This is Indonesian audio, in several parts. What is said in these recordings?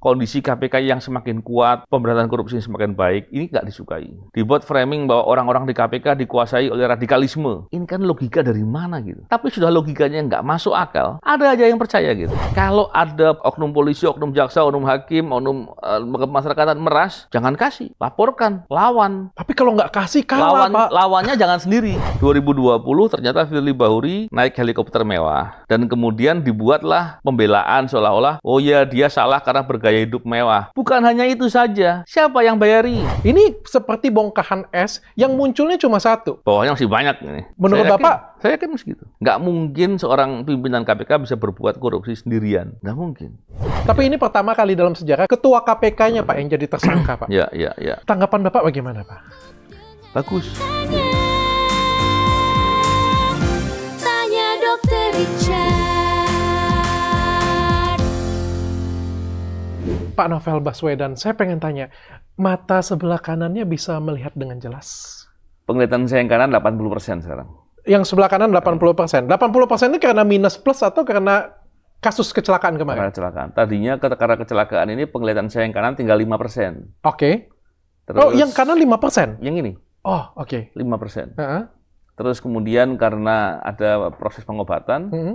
kondisi KPK yang semakin kuat, pemberantasan korupsi yang semakin baik, ini nggak disukai. Dibuat framing bahwa orang-orang di KPK dikuasai oleh radikalisme. Ini kan logika dari mana gitu. Tapi sudah logikanya nggak masuk akal, ada aja yang percaya gitu. Kalau ada oknum polisi, oknum jaksa, oknum hakim, oknum uh, eh, masyarakatan meras, jangan kasih. Laporkan, lawan. Tapi kalau nggak kasih, kalah lawan, Pak. Lawannya jangan sendiri. 2020 ternyata Firly Bahuri naik helikopter mewah. Dan kemudian dibuatlah pembelaan seolah-olah, oh ya dia salah karena bergaya gaya hidup mewah. Bukan hanya itu saja, siapa yang bayari? Ini seperti bongkahan es yang munculnya cuma satu. Bawahnya masih banyak. Nih. Menurut saya Bapak? Yakin, saya yakin segitu. Nggak mungkin seorang pimpinan KPK bisa berbuat korupsi sendirian. Nggak mungkin. Tapi ini pertama kali dalam sejarah ketua KPK-nya Pak yang jadi tersangka Pak. Ya, ya, ya. Tanggapan Bapak bagaimana Pak? Bagus. tanya dokter Richard. Pak Novel Baswedan, saya pengen tanya, mata sebelah kanannya bisa melihat dengan jelas? Penglihatan saya yang kanan 80% persen sekarang. Yang sebelah kanan 80%. persen. 80% persen itu karena minus plus atau karena kasus kecelakaan kemarin? Karena kecelakaan. Tadinya karena kecelakaan ini penglihatan saya yang kanan tinggal 5%. persen. Oke. Okay. oh, yang kanan 5%? persen? Yang ini. Oh, oke. Okay. 5%. Uh -huh. Terus kemudian karena ada proses pengobatan, uh -huh.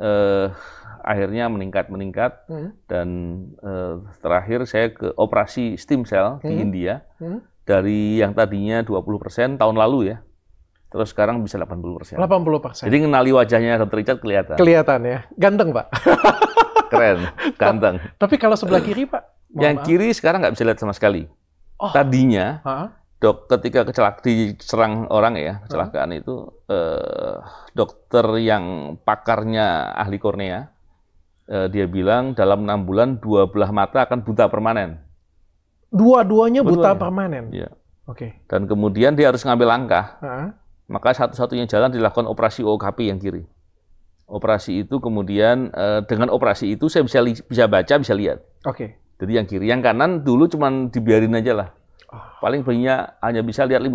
eh, akhirnya meningkat meningkat hmm. dan uh, terakhir saya ke operasi stem cell hmm. di India hmm. dari yang tadinya 20% tahun lalu ya terus sekarang bisa 80%. 80%. Jadi kenali wajahnya Dr. Richard kelihatan. Kelihatan ya. Ganteng, Pak. Keren, ganteng. Tapi kalau sebelah kiri, Pak? yang maaf. kiri sekarang nggak bisa lihat sama sekali. Oh. Tadinya, ha? dok ketika kecelakaan diserang orang ya, kecelakaan hmm. itu eh, dokter yang pakarnya ahli kornea, eh, dia bilang dalam enam bulan dua belah mata akan buta permanen. Dua-duanya buta, permanen. Iya. Oke. Okay. Dan kemudian dia harus ngambil langkah. Uh -huh. Maka satu-satunya jalan dilakukan operasi OKP yang kiri. Operasi itu kemudian eh, dengan operasi itu saya bisa bisa baca bisa lihat. Oke. Okay. Jadi yang kiri, yang kanan dulu cuma dibiarin aja lah. Ah. Paling banyak hanya bisa lihat 5%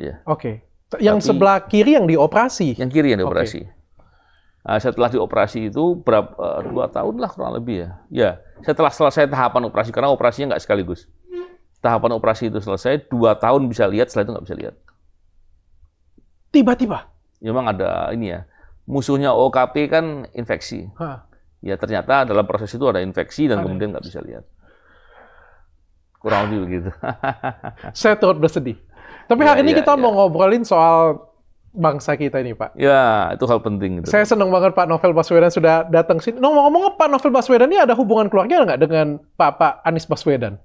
aja. Oke. Okay. Yang Tapi, sebelah kiri yang dioperasi. Yang kiri yang dioperasi. Okay. Ah, setelah dioperasi itu berapa uh, eh, dua tahun lah kurang lebih ya. Ya, setelah selesai tahapan operasi karena operasinya nggak sekaligus. Tahapan operasi itu selesai dua tahun bisa lihat, setelah itu nggak bisa lihat. Tiba-tiba. Ya, memang ada ini ya. Musuhnya OKP kan infeksi. Hah. Ya ternyata dalam proses itu ada infeksi dan ada. kemudian nggak bisa lihat. Kurang lebih begitu. Saya turut bersedih. Tapi ya, hari ini ya, kita ya. mau ngobrolin soal bangsa kita ini, Pak. Ya, itu hal penting. Itu. Saya senang banget Pak Novel Baswedan sudah datang sini. ngomong-ngomong Pak Novel Baswedan ini ada hubungan keluarga nggak dengan Pak Pak Anies Baswedan?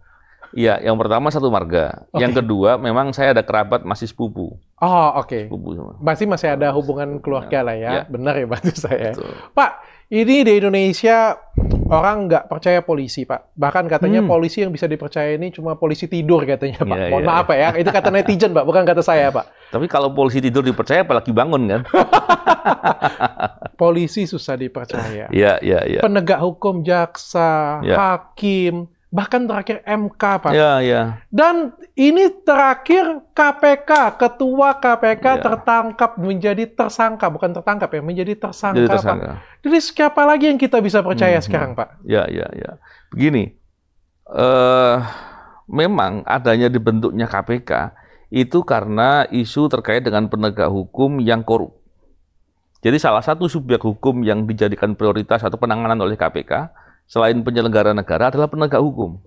Iya, yang pertama satu marga. Okay. Yang kedua, memang saya ada kerabat masih sepupu. Oh, oke. Okay. Sepupu Masih masih ada hubungan keluarga lah ya. ya. Benar ya, Pak, saya. Pak, ini di Indonesia orang nggak percaya polisi, Pak. Bahkan katanya hmm. polisi yang bisa dipercaya ini cuma polisi tidur katanya, Pak. Yeah, Mohon yeah, maaf ya, iya. itu kata netizen, Pak, bukan kata saya, Pak. Tapi kalau polisi tidur dipercaya, apalagi bangun kan? polisi susah dipercaya. Iya, yeah, iya, yeah, iya. Yeah. Penegak hukum, jaksa, yeah. hakim, bahkan terakhir MK Pak. Ya, ya. Dan ini terakhir KPK, ketua KPK ya. tertangkap menjadi tersangka, bukan tertangkap ya, menjadi tersangka, Jadi tersangka. Pak. Jadi siapa lagi yang kita bisa percaya hmm, sekarang hmm. Pak? Ya, ya, ya. Begini, uh, memang adanya dibentuknya KPK itu karena isu terkait dengan penegak hukum yang korup. Jadi salah satu subjek hukum yang dijadikan prioritas atau penanganan oleh KPK selain penyelenggara negara adalah penegak hukum.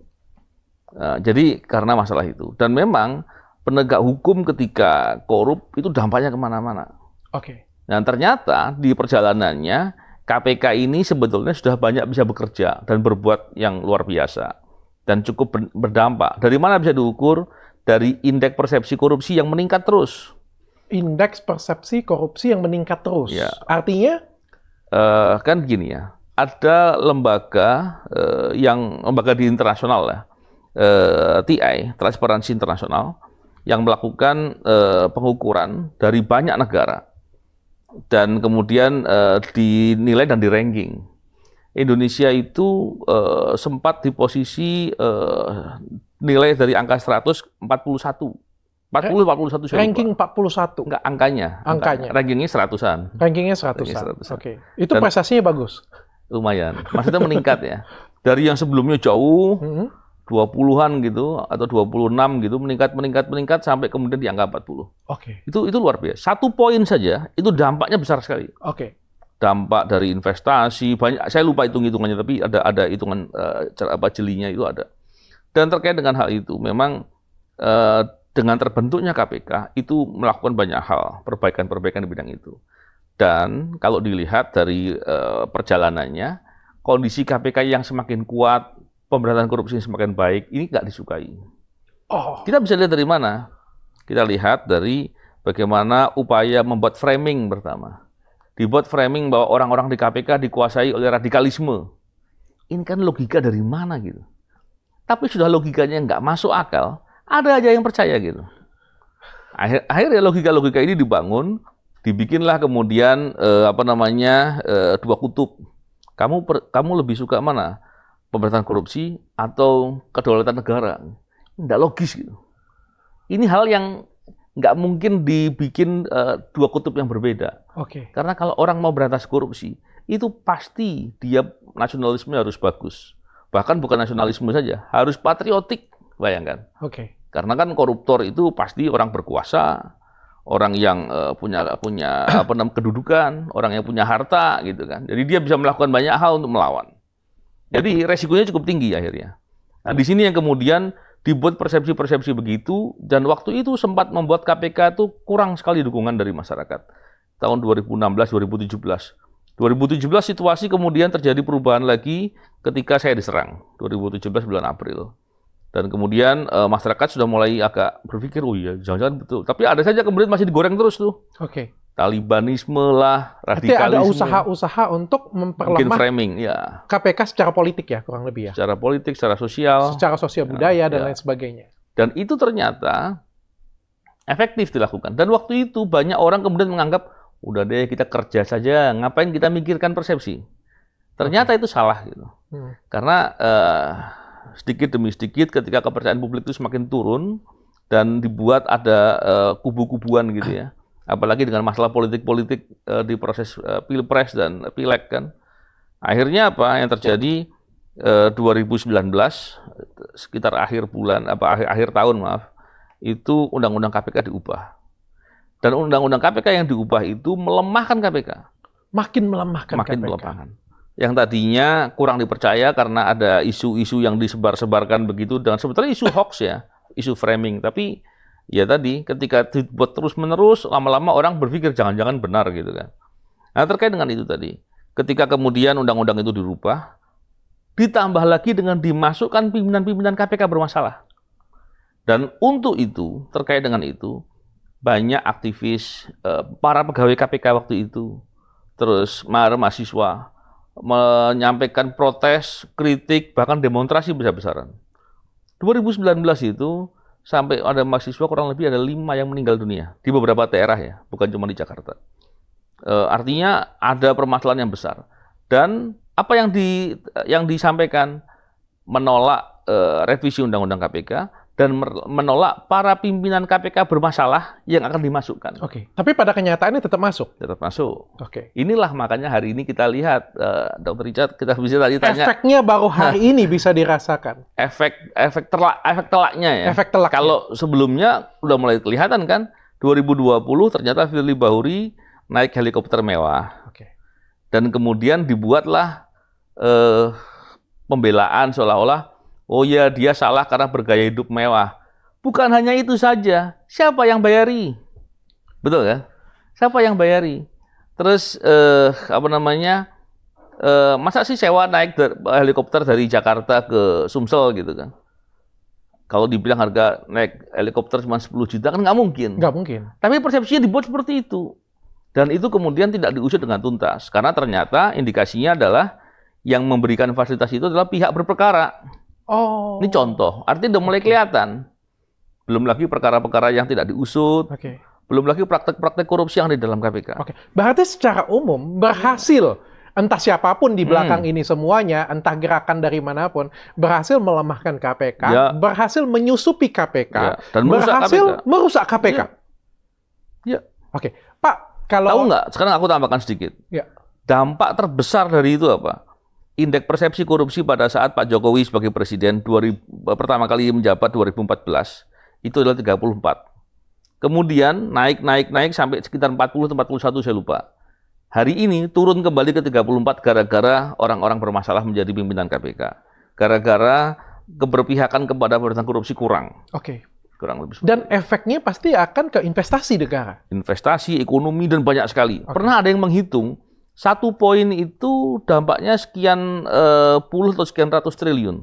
Nah, jadi karena masalah itu dan memang penegak hukum ketika korup itu dampaknya kemana-mana. Oke. Okay. Dan ternyata di perjalanannya KPK ini sebetulnya sudah banyak bisa bekerja dan berbuat yang luar biasa dan cukup berdampak. Dari mana bisa diukur? Dari indeks persepsi korupsi yang meningkat terus. Indeks persepsi korupsi yang meningkat terus. Ya. Artinya? Uh, kan gini ya ada lembaga uh, yang lembaga di internasional ya, uh, eh, TI, Transparansi Internasional, yang melakukan uh, pengukuran dari banyak negara dan kemudian uh, dinilai dan di ranking. Indonesia itu uh, sempat di posisi uh, nilai dari angka 141. 40 41 saya Ranking lupa. 41. Enggak angkanya. Angkanya. angkanya. Rankingnya seratusan. Rankingnya seratusan. an 100 Oke. Okay. Itu Dan, prestasinya bagus. Lumayan. Maksudnya meningkat ya. Dari yang sebelumnya jauh, mm-hmm. 20-an gitu atau 26 gitu meningkat meningkat meningkat sampai kemudian dianggap angka 40. Oke. Okay. Itu itu luar biasa. Satu poin saja itu dampaknya besar sekali. Oke. Okay. Dampak dari investasi banyak saya lupa hitung-hitungannya tapi ada ada hitungan uh, apa jelinya itu ada. Dan terkait dengan hal itu memang uh, dengan terbentuknya KPK itu melakukan banyak hal, perbaikan-perbaikan di bidang itu. Dan kalau dilihat dari uh, perjalanannya, kondisi KPK yang semakin kuat, pemberantasan korupsi yang semakin baik, ini nggak disukai. Oh. Kita bisa lihat dari mana? Kita lihat dari bagaimana upaya membuat framing pertama. Dibuat framing bahwa orang-orang di KPK dikuasai oleh radikalisme. Ini kan logika dari mana gitu. Tapi sudah logikanya nggak masuk akal, ada aja yang percaya gitu. Akhir, akhirnya logika-logika ini dibangun dibikinlah kemudian eh, apa namanya eh, dua kutub. Kamu per, kamu lebih suka mana? Pemerintahan korupsi atau kedaulatan negara? Tidak logis gitu. Ini hal yang nggak mungkin dibikin uh, dua kutub yang berbeda. Oke. Okay. Karena kalau orang mau berantas korupsi, itu pasti dia nasionalisme harus bagus. Bahkan bukan nasionalisme saja, harus patriotik, bayangkan. Oke. Okay. Karena kan koruptor itu pasti orang berkuasa, orang yang uh, punya punya apa namanya kedudukan, orang yang punya harta gitu kan. Jadi dia bisa melakukan banyak hal untuk melawan. Jadi resikonya cukup tinggi akhirnya. Nah, di sini yang kemudian dibuat persepsi-persepsi begitu dan waktu itu sempat membuat KPK itu kurang sekali dukungan dari masyarakat. Tahun 2016 2017. 2017 situasi kemudian terjadi perubahan lagi ketika saya diserang 2017 bulan April dan kemudian e, masyarakat sudah mulai agak berpikir oh iya jangan-jangan betul tapi ada saja kemudian masih digoreng terus tuh oke okay. Talibanisme lah, radikalisme. Tapi ada usaha-usaha untuk memperlemah Mungkin framing, ya. KPK secara politik ya, kurang lebih ya. Secara politik, secara sosial. Secara sosial iya, budaya ya, dan ya. lain sebagainya. Dan itu ternyata efektif dilakukan. Dan waktu itu banyak orang kemudian menganggap, udah deh kita kerja saja, ngapain kita mikirkan persepsi. Ternyata okay. itu salah gitu. Hmm. Karena uh, sedikit demi sedikit ketika kepercayaan publik itu semakin turun dan dibuat ada uh, kubu-kubuan gitu ya. Apalagi dengan masalah politik-politik uh, di proses uh, pilpres dan pileg kan. Akhirnya apa yang terjadi uh, 2019 sekitar akhir bulan apa akhir akhir tahun maaf itu undang-undang KPK diubah. Dan undang-undang KPK yang diubah itu melemahkan KPK. Makin melemahkan Makin KPK. melemahkan yang tadinya kurang dipercaya karena ada isu-isu yang disebar-sebarkan begitu dan sebetulnya isu hoax ya, isu framing. Tapi ya tadi ketika dibuat terus-menerus lama-lama orang berpikir jangan-jangan benar gitu kan. Nah, terkait dengan itu tadi, ketika kemudian undang-undang itu dirubah, ditambah lagi dengan dimasukkan pimpinan-pimpinan KPK bermasalah. Dan untuk itu, terkait dengan itu, banyak aktivis, eh, para pegawai KPK waktu itu, terus mahasiswa, menyampaikan protes, kritik, bahkan demonstrasi besar-besaran. 2019 itu sampai ada mahasiswa kurang lebih ada lima yang meninggal dunia di beberapa daerah ya, bukan cuma di Jakarta. E, artinya ada permasalahan yang besar. Dan apa yang di yang disampaikan menolak e, revisi undang-undang KPK dan menolak para pimpinan KPK bermasalah yang akan dimasukkan. Oke. Okay. Tapi pada kenyataannya tetap masuk. Tetap masuk. Oke. Okay. Inilah makanya hari ini kita lihat, uh, eh, Dr. Richard, kita bisa tadi tanya. Efeknya baru hari nah, ini bisa dirasakan. Efek efek telak efek telaknya ya. Efek telak. Kalau sebelumnya udah mulai kelihatan kan, 2020 ternyata Firly Bahuri naik helikopter mewah. Oke. Okay. Dan kemudian dibuatlah uh, pembelaan seolah-olah Oh ya, dia salah karena bergaya hidup mewah. Bukan hanya itu saja. Siapa yang bayari? Betul ya? Siapa yang bayari? Terus eh, apa namanya? eh, masa sih sewa naik dari, helikopter dari Jakarta ke Sumsel gitu kan? Kalau dibilang harga naik helikopter cuma 10 juta kan nggak mungkin. Nggak mungkin. Tapi persepsinya dibuat seperti itu. Dan itu kemudian tidak diusut dengan tuntas. Karena ternyata indikasinya adalah yang memberikan fasilitas itu adalah pihak berperkara. Oh. Ini contoh. Artinya udah mulai kelihatan. Belum lagi perkara-perkara yang tidak diusut. Okay. Belum lagi praktek-praktek korupsi yang ada di dalam KPK. Oke. Okay. Berarti secara umum berhasil entah siapapun di belakang hmm. ini semuanya, entah gerakan dari manapun, berhasil melemahkan KPK, ya. berhasil menyusupi KPK, ya. dan merusak berhasil KPK. merusak KPK. Ya. ya. Oke, Pak, kalau tahu nggak? Sekarang aku tambahkan sedikit. Ya. Dampak terbesar dari itu apa? Indeks persepsi korupsi pada saat Pak Jokowi sebagai presiden 2000, eh, pertama kali menjabat 2014 itu adalah 34. Kemudian naik naik naik sampai sekitar 40 41 saya lupa. Hari ini turun kembali ke 34 gara-gara orang-orang bermasalah menjadi pimpinan KPK. Gara-gara keberpihakan kepada pemberantasan korupsi kurang. Oke. Okay kurang lebih. Dan efeknya pasti akan ke investasi negara. Investasi, ekonomi dan banyak sekali. Okay. Pernah ada yang menghitung satu poin itu dampaknya sekian eh, puluh atau sekian ratus triliun.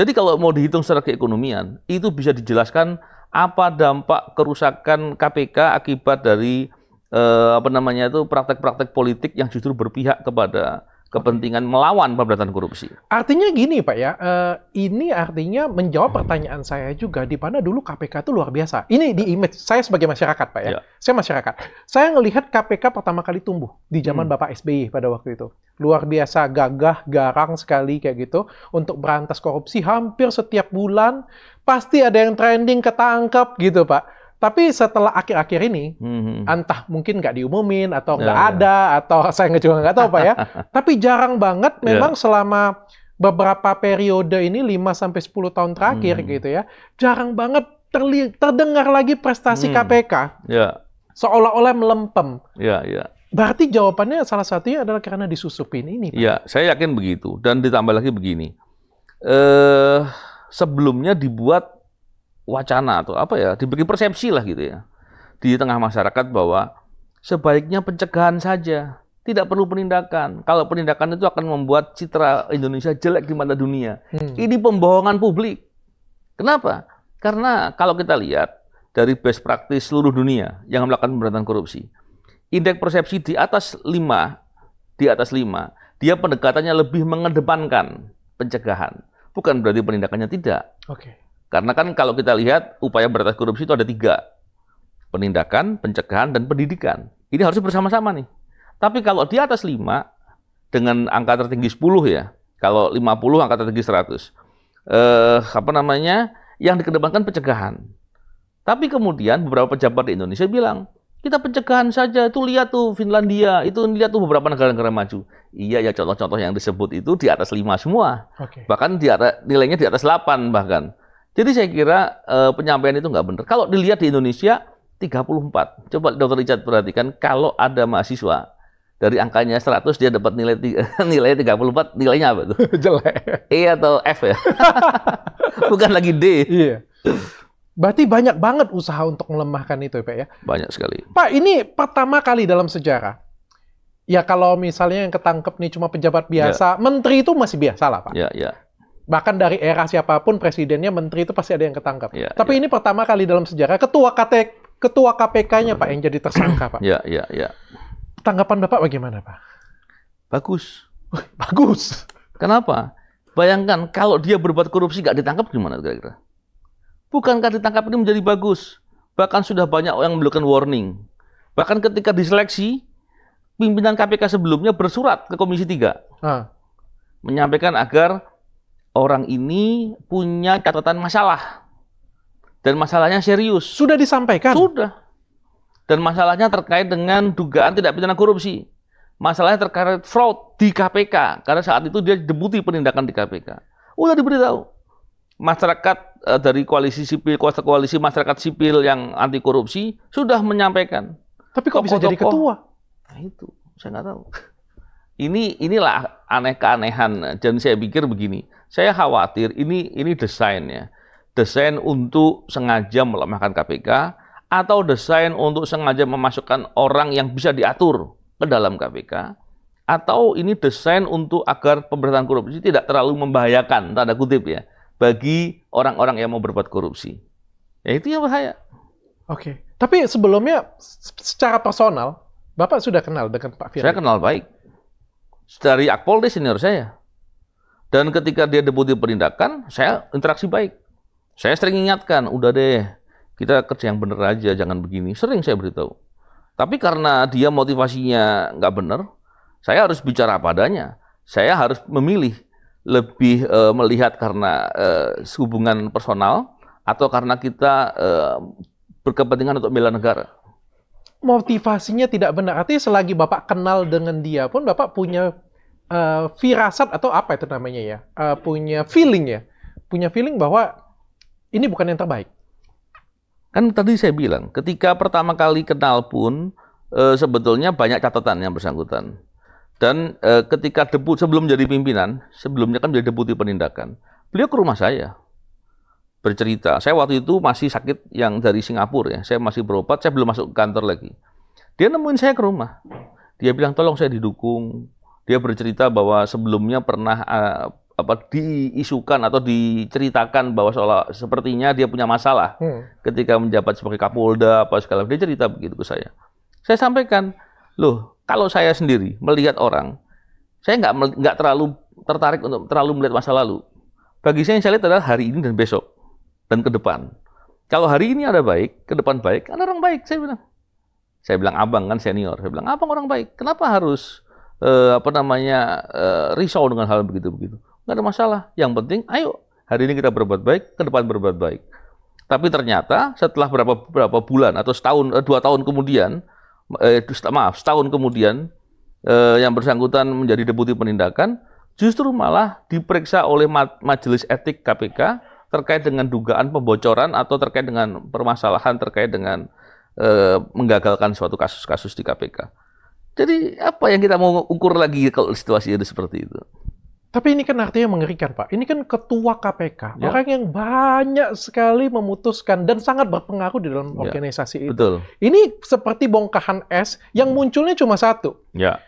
Jadi kalau mau dihitung secara keekonomian, itu bisa dijelaskan apa dampak kerusakan KPK akibat dari eh, apa namanya itu praktek-praktek politik yang justru berpihak kepada kepentingan melawan pemberantasan korupsi. Artinya gini Pak ya, uh, ini artinya menjawab pertanyaan saya juga di mana dulu KPK itu luar biasa. Ini di image saya sebagai masyarakat Pak ya. ya. Saya masyarakat. Saya melihat KPK pertama kali tumbuh di zaman hmm. Bapak SBY pada waktu itu. Luar biasa gagah, garang sekali kayak gitu untuk berantas korupsi hampir setiap bulan pasti ada yang trending ketangkap gitu Pak tapi setelah akhir-akhir ini, hmm, hmm. entah mungkin nggak diumumin atau nggak ya, ada ya. atau saya juga nggak tahu pak ya. Tapi jarang banget iya. memang ya. selama beberapa periode ini 5 sampai sepuluh tahun terakhir hmm. gitu ya. Jarang banget terdengar lagi prestasi hmm. KPK. Ya. Seolah-olah melempem. Ya, ya. Berarti jawabannya salah satunya adalah karena disusupin ini. Pak. Ya, saya yakin begitu. Dan ditambah lagi begini. Eh sebelumnya dibuat wacana atau apa ya diberi persepsi lah gitu ya di tengah masyarakat bahwa sebaiknya pencegahan saja tidak perlu penindakan kalau penindakan itu akan membuat citra Indonesia jelek di mata dunia hmm. ini pembohongan publik kenapa karena kalau kita lihat dari best practice seluruh dunia yang melakukan pemberantasan korupsi indeks persepsi di atas lima di atas lima dia pendekatannya lebih mengedepankan pencegahan bukan berarti penindakannya tidak okay. Karena kan kalau kita lihat upaya beratas korupsi itu ada tiga. Penindakan, pencegahan, dan pendidikan. Ini harus bersama-sama nih. Tapi kalau di atas 5, dengan angka tertinggi 10 ya, kalau 50 angka tertinggi 100, eh, apa namanya, yang dikedepankan pencegahan. Tapi kemudian beberapa pejabat di Indonesia bilang, kita pencegahan saja, itu lihat tuh Finlandia, itu lihat tuh beberapa negara-negara maju. Iya ya contoh-contoh yang disebut itu di atas 5 semua. Okay. Bahkan di atas, nilainya di atas 8 bahkan. Jadi saya kira eh, penyampaian itu nggak benar. Kalau dilihat di Indonesia 34. Coba dokter Richard perhatikan kalau ada mahasiswa dari angkanya 100 dia dapat nilai nilai 34 nilainya apa tuh? Jelek. E atau F ya? Bukan lagi D. Iya. Berarti banyak banget usaha untuk melemahkan itu ya Pak ya? Banyak sekali. Pak ini pertama kali dalam sejarah. Ya kalau misalnya yang ketangkep nih cuma pejabat ya. biasa, ya. menteri itu masih biasa lah Pak. Iya iya bahkan dari era siapapun presidennya menteri itu pasti ada yang ketangkap. Ya, Tapi ya. ini pertama kali dalam sejarah ketua KT ketua KPK-nya Pak yang jadi tersangka Pak. Iya iya iya. Tanggapan Bapak bagaimana Pak? Bagus. Bagus. Kenapa? Bayangkan kalau dia berbuat korupsi gak ditangkap gimana kira-kira? Bukankah ditangkap ini menjadi bagus? Bahkan sudah banyak yang memberikan warning. Bahkan ketika diseleksi, pimpinan KPK sebelumnya bersurat ke Komisi 3. Ah. Menyampaikan agar orang ini punya catatan masalah dan masalahnya serius. Sudah disampaikan. Sudah. Dan masalahnya terkait dengan dugaan tidak pidana korupsi. Masalahnya terkait fraud di KPK karena saat itu dia debuti penindakan di KPK. Udah diberitahu. Masyarakat eh, dari koalisi sipil, kuasa koalisi masyarakat sipil yang anti korupsi sudah menyampaikan. Tapi kok bisa jadi ketua? Nah, itu saya nggak tahu. Ini inilah aneh keanehan. Dan saya pikir begini, saya khawatir ini ini desainnya. Desain untuk sengaja melemahkan KPK atau desain untuk sengaja memasukkan orang yang bisa diatur ke dalam KPK atau ini desain untuk agar pemberantasan korupsi tidak terlalu membahayakan tanda kutip ya bagi orang-orang yang mau berbuat korupsi. Ya itu yang bahaya. Oke. Tapi sebelumnya secara personal Bapak sudah kenal dengan Pak Firly? Saya kenal baik. Dari Akpol di senior saya. Dan ketika dia deputi perindakan, saya interaksi baik. Saya sering ingatkan, udah deh, kita kerja yang bener aja, jangan begini. Sering saya beritahu. Tapi karena dia motivasinya nggak benar, saya harus bicara padanya. Saya harus memilih lebih e, melihat karena e, hubungan personal atau karena kita e, berkepentingan untuk bela negara. Motivasinya tidak benar. Artinya selagi Bapak kenal dengan dia pun Bapak punya uh, firasat atau apa itu namanya ya, uh, punya feeling ya, punya feeling bahwa ini bukan yang terbaik. Kan tadi saya bilang, ketika pertama kali kenal pun e, sebetulnya banyak catatan yang bersangkutan. Dan e, ketika debu sebelum jadi pimpinan, sebelumnya kan jadi deputi penindakan, beliau ke rumah saya bercerita. Saya waktu itu masih sakit yang dari Singapura ya, saya masih berobat, saya belum masuk kantor lagi. Dia nemuin saya ke rumah. Dia bilang tolong saya didukung, dia bercerita bahwa sebelumnya pernah uh, apa diisukan atau diceritakan bahwa seolah sepertinya dia punya masalah hmm. ketika menjabat sebagai Kapolda apa segala dia cerita begitu ke saya. Saya sampaikan, loh kalau saya sendiri melihat orang, saya nggak nggak terlalu tertarik untuk terlalu melihat masa lalu. Bagi saya yang saya lihat adalah hari ini dan besok dan ke depan. Kalau hari ini ada baik, ke depan baik, ada orang baik. Saya bilang, saya bilang abang kan senior. Saya bilang abang orang baik. Kenapa harus eh, apa namanya eh, risau dengan hal begitu-begitu. Nggak ada masalah. Yang penting, ayo hari ini kita berbuat baik, ke depan berbuat baik. Tapi ternyata setelah berapa berapa bulan atau setahun eh, dua tahun kemudian, eh, maaf setahun kemudian eh, yang bersangkutan menjadi deputi penindakan, justru malah diperiksa oleh Majelis Etik KPK terkait dengan dugaan pembocoran atau terkait dengan permasalahan terkait dengan e, menggagalkan suatu kasus-kasus di KPK. Jadi apa yang kita mau ukur lagi kalau situasi ada seperti itu? Tapi ini kan artinya mengerikan, Pak. Ini kan ketua KPK, ya. orang yang banyak sekali memutuskan dan sangat berpengaruh di dalam ya, organisasi ya. itu. Betul. Ini seperti bongkahan es yang hmm. munculnya cuma satu. Ya.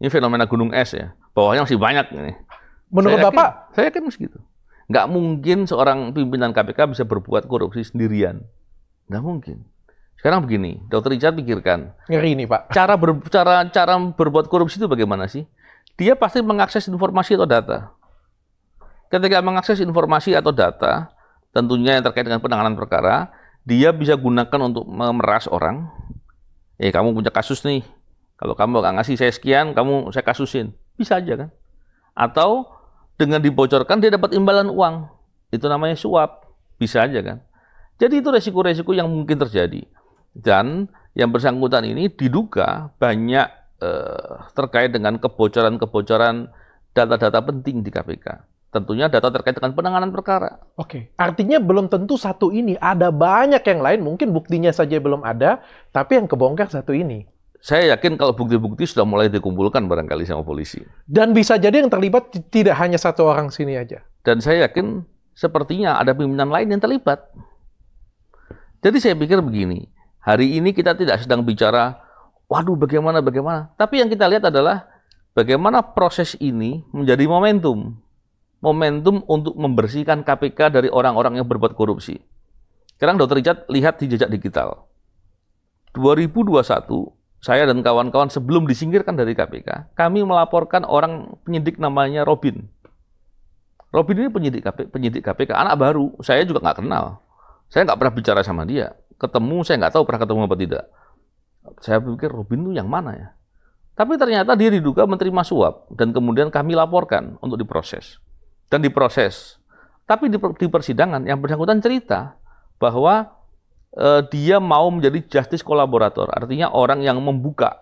Ini fenomena gunung es ya. Bawahnya masih banyak ini. Menurut saya Bapak, yakin, saya yakin masih gitu. Nggak mungkin seorang pimpinan KPK bisa berbuat korupsi sendirian. Nggak mungkin. Sekarang begini, Dokter Richard pikirkan. Ngeri nih Pak. Cara ber, cara cara berbuat korupsi itu bagaimana sih? Dia pasti mengakses informasi atau data. Ketika mengakses informasi atau data, tentunya yang terkait dengan penanganan perkara, dia bisa gunakan untuk memeras orang. Eh, kamu punya kasus nih. Kalau kamu nggak ngasih saya sekian, kamu saya kasusin. Bisa aja kan? Atau dengan dibocorkan dia dapat imbalan uang. Itu namanya suap. Bisa aja kan? Jadi itu resiko-resiko yang mungkin terjadi. Dan yang bersangkutan ini diduga banyak eh, terkait dengan kebocoran-kebocoran data-data penting di KPK. Tentunya data terkait dengan penanganan perkara. Oke, artinya belum tentu satu ini. Ada banyak yang lain, mungkin buktinya saja belum ada, tapi yang kebongkar satu ini saya yakin kalau bukti-bukti sudah mulai dikumpulkan barangkali sama polisi. Dan bisa jadi yang terlibat tidak hanya satu orang sini aja. Dan saya yakin sepertinya ada pimpinan lain yang terlibat. Jadi saya pikir begini, Hari ini kita tidak sedang bicara, waduh bagaimana, bagaimana. Tapi yang kita lihat adalah bagaimana proses ini menjadi momentum. Momentum untuk membersihkan KPK dari orang-orang yang berbuat korupsi. Sekarang Dr. Richard lihat di jejak digital. 2021, saya dan kawan-kawan sebelum disingkirkan dari KPK, kami melaporkan orang penyidik namanya Robin. Robin ini penyidik KPK, penyidik KPK anak baru. Saya juga nggak kenal. Saya nggak pernah bicara sama dia ketemu, saya nggak tahu pernah ketemu apa tidak. Saya pikir Robin itu yang mana ya? Tapi ternyata dia diduga menerima suap dan kemudian kami laporkan untuk diproses. Dan diproses. Tapi di, di persidangan yang bersangkutan cerita bahwa eh, dia mau menjadi justice kolaborator, artinya orang yang membuka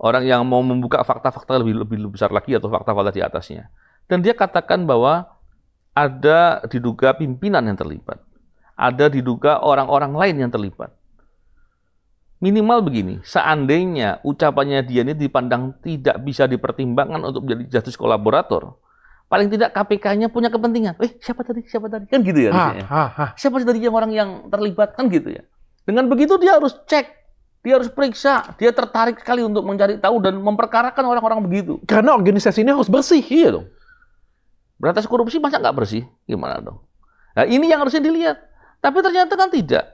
orang yang mau membuka fakta-fakta lebih lebih besar lagi atau fakta-fakta di atasnya. Dan dia katakan bahwa ada diduga pimpinan yang terlibat ada diduga orang-orang lain yang terlibat. Minimal begini, seandainya ucapannya dia ini dipandang tidak bisa dipertimbangkan untuk menjadi justice kolaborator, paling tidak KPK-nya punya kepentingan. Eh, siapa tadi? Siapa tadi? Kan gitu ya. Ha, ha, ha. Siapa tadi yang orang yang terlibat? Kan gitu ya. Dengan begitu dia harus cek, dia harus periksa, dia tertarik sekali untuk mencari tahu dan memperkarakan orang-orang begitu. Karena organisasi ini harus bersih, iya dong. Berantas korupsi masa nggak bersih? Gimana dong? Nah, ini yang harusnya dilihat. Tapi ternyata kan tidak.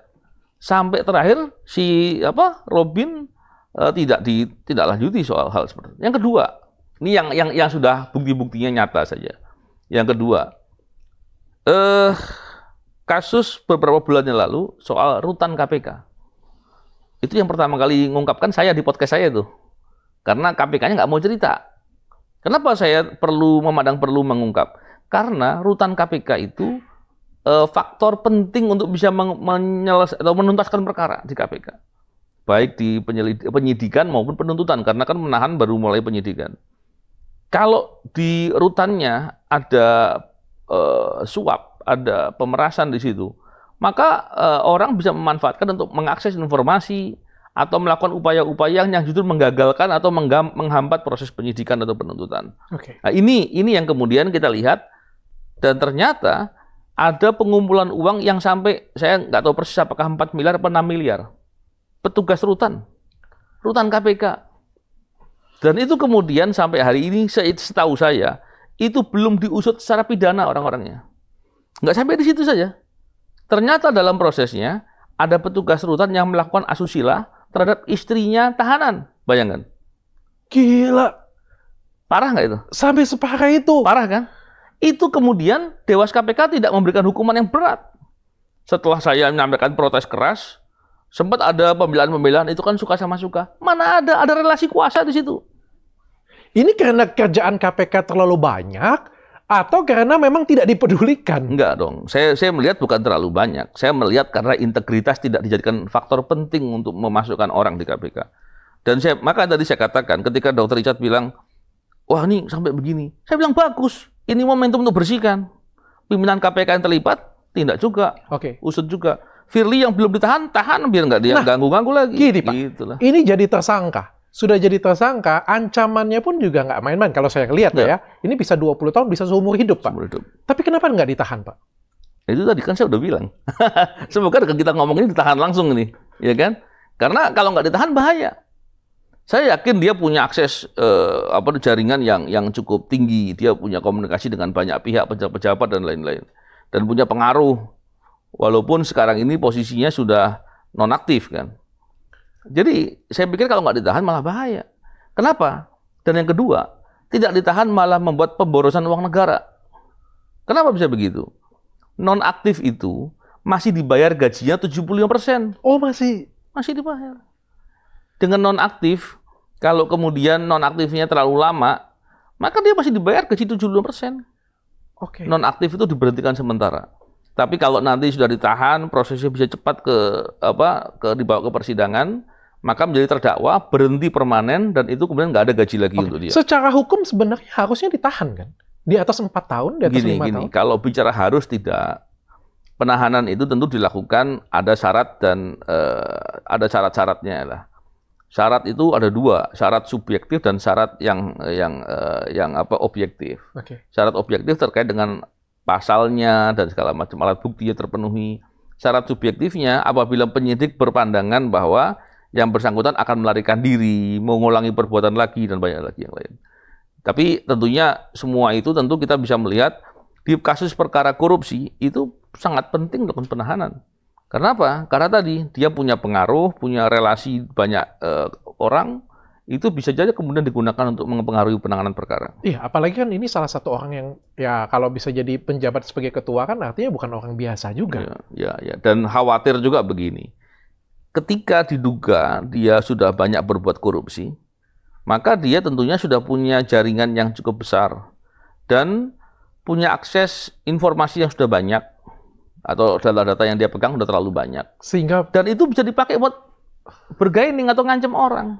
Sampai terakhir si apa Robin e, tidak di tidak lanjuti soal hal seperti itu. Yang kedua, ini yang yang yang sudah bukti-buktinya nyata saja. Yang kedua, eh kasus beberapa bulan yang lalu soal rutan KPK. Itu yang pertama kali mengungkapkan saya di podcast saya itu. Karena KPK-nya nggak mau cerita. Kenapa saya perlu memandang perlu mengungkap? Karena rutan KPK itu Eh, faktor penting untuk bisa menyelesaikan atau menuntaskan perkara di KPK. Baik di penyidikan maupun penuntutan karena kan menahan baru mulai penyidikan. Kalau di rutannya ada uh, suap, ada pemerasan di situ, maka uh, orang bisa memanfaatkan untuk mengakses informasi atau melakukan upaya-upaya yang justru menggagalkan atau menghambat proses penyidikan atau penuntutan. Okay. Nah, ini ini yang kemudian kita lihat dan ternyata ada pengumpulan uang yang sampai saya nggak tahu persis apakah 4 miliar atau 6 miliar. Petugas rutan, rutan KPK. Dan itu kemudian sampai hari ini setahu saya itu belum diusut secara pidana orang-orangnya. Nggak sampai di situ saja. Ternyata dalam prosesnya ada petugas rutan yang melakukan asusila terhadap istrinya tahanan. Bayangkan. Gila. Parah nggak itu? Sampai separah itu. Parah kan? itu kemudian Dewas KPK tidak memberikan hukuman yang berat. Setelah saya menyampaikan protes keras, sempat ada pembelaan-pembelaan itu kan suka sama suka. Mana ada ada relasi kuasa di situ? Ini karena kerjaan KPK terlalu banyak atau karena memang tidak dipedulikan? Enggak dong. Saya saya melihat bukan terlalu banyak. Saya melihat karena integritas tidak dijadikan faktor penting untuk memasukkan orang di KPK. Dan saya maka tadi saya katakan ketika Dokter Richard bilang, "Wah, ini sampai begini." Saya bilang bagus. Ini momentum untuk bersihkan. Pimpinan KPK yang terlibat tindak juga. Oke. Okay. Usut juga. Firly yang belum ditahan tahan biar nggak dia nah, ganggu-ganggu lagi. Gini Pak, ini jadi tersangka. Sudah jadi tersangka, ancamannya pun juga nggak main-main. Kalau saya lihat ya. ya, ini bisa 20 tahun, bisa seumur hidup Pak. Seumur hidup. Tapi kenapa nggak ditahan Pak? Itu tadi kan saya udah bilang. Semoga kita ngomong ini ditahan langsung nih, ya kan? Karena kalau nggak ditahan bahaya. Saya yakin dia punya akses eh, apa jaringan yang yang cukup tinggi. Dia punya komunikasi dengan banyak pihak, pejabat-pejabat dan lain-lain, dan punya pengaruh. Walaupun sekarang ini posisinya sudah nonaktif kan. Jadi saya pikir kalau nggak ditahan malah bahaya. Kenapa? Dan yang kedua, tidak ditahan malah membuat pemborosan uang negara. Kenapa bisa begitu? Nonaktif itu masih dibayar gajinya 75%. Oh, masih. Masih dibayar. Dengan nonaktif, kalau kemudian nonaktifnya terlalu lama, maka dia masih dibayar gaji persen. Oke. Okay. Nonaktif itu diberhentikan sementara. Tapi kalau nanti sudah ditahan, prosesnya bisa cepat ke apa ke dibawa ke persidangan, maka menjadi terdakwa berhenti permanen dan itu kemudian nggak ada gaji lagi okay. untuk dia. Secara hukum sebenarnya harusnya ditahan kan? Di atas empat tahun, di atas gini, 5 gini, tahun. Kalau bicara harus tidak, penahanan itu tentu dilakukan ada syarat dan uh, ada syarat-syaratnya lah. Syarat itu ada dua, syarat subjektif dan syarat yang yang uh, yang apa objektif. Okay. Syarat objektif terkait dengan pasalnya dan segala macam alat buktinya terpenuhi. Syarat subjektifnya apabila penyidik berpandangan bahwa yang bersangkutan akan melarikan diri, mengulangi perbuatan lagi dan banyak lagi yang lain. Tapi tentunya semua itu tentu kita bisa melihat di kasus perkara korupsi itu sangat penting dalam penahanan. Kenapa? Karena tadi dia punya pengaruh, punya relasi banyak uh, orang, itu bisa jadi kemudian digunakan untuk mempengaruhi penanganan perkara. Iya, apalagi kan ini salah satu orang yang ya kalau bisa jadi penjabat sebagai ketua kan artinya bukan orang biasa juga. Iya, iya, ya. dan khawatir juga begini. Ketika diduga dia sudah banyak berbuat korupsi, maka dia tentunya sudah punya jaringan yang cukup besar dan punya akses informasi yang sudah banyak atau data-data yang dia pegang udah terlalu banyak. Sehingga dan itu bisa dipakai buat bergaining atau ngancam orang.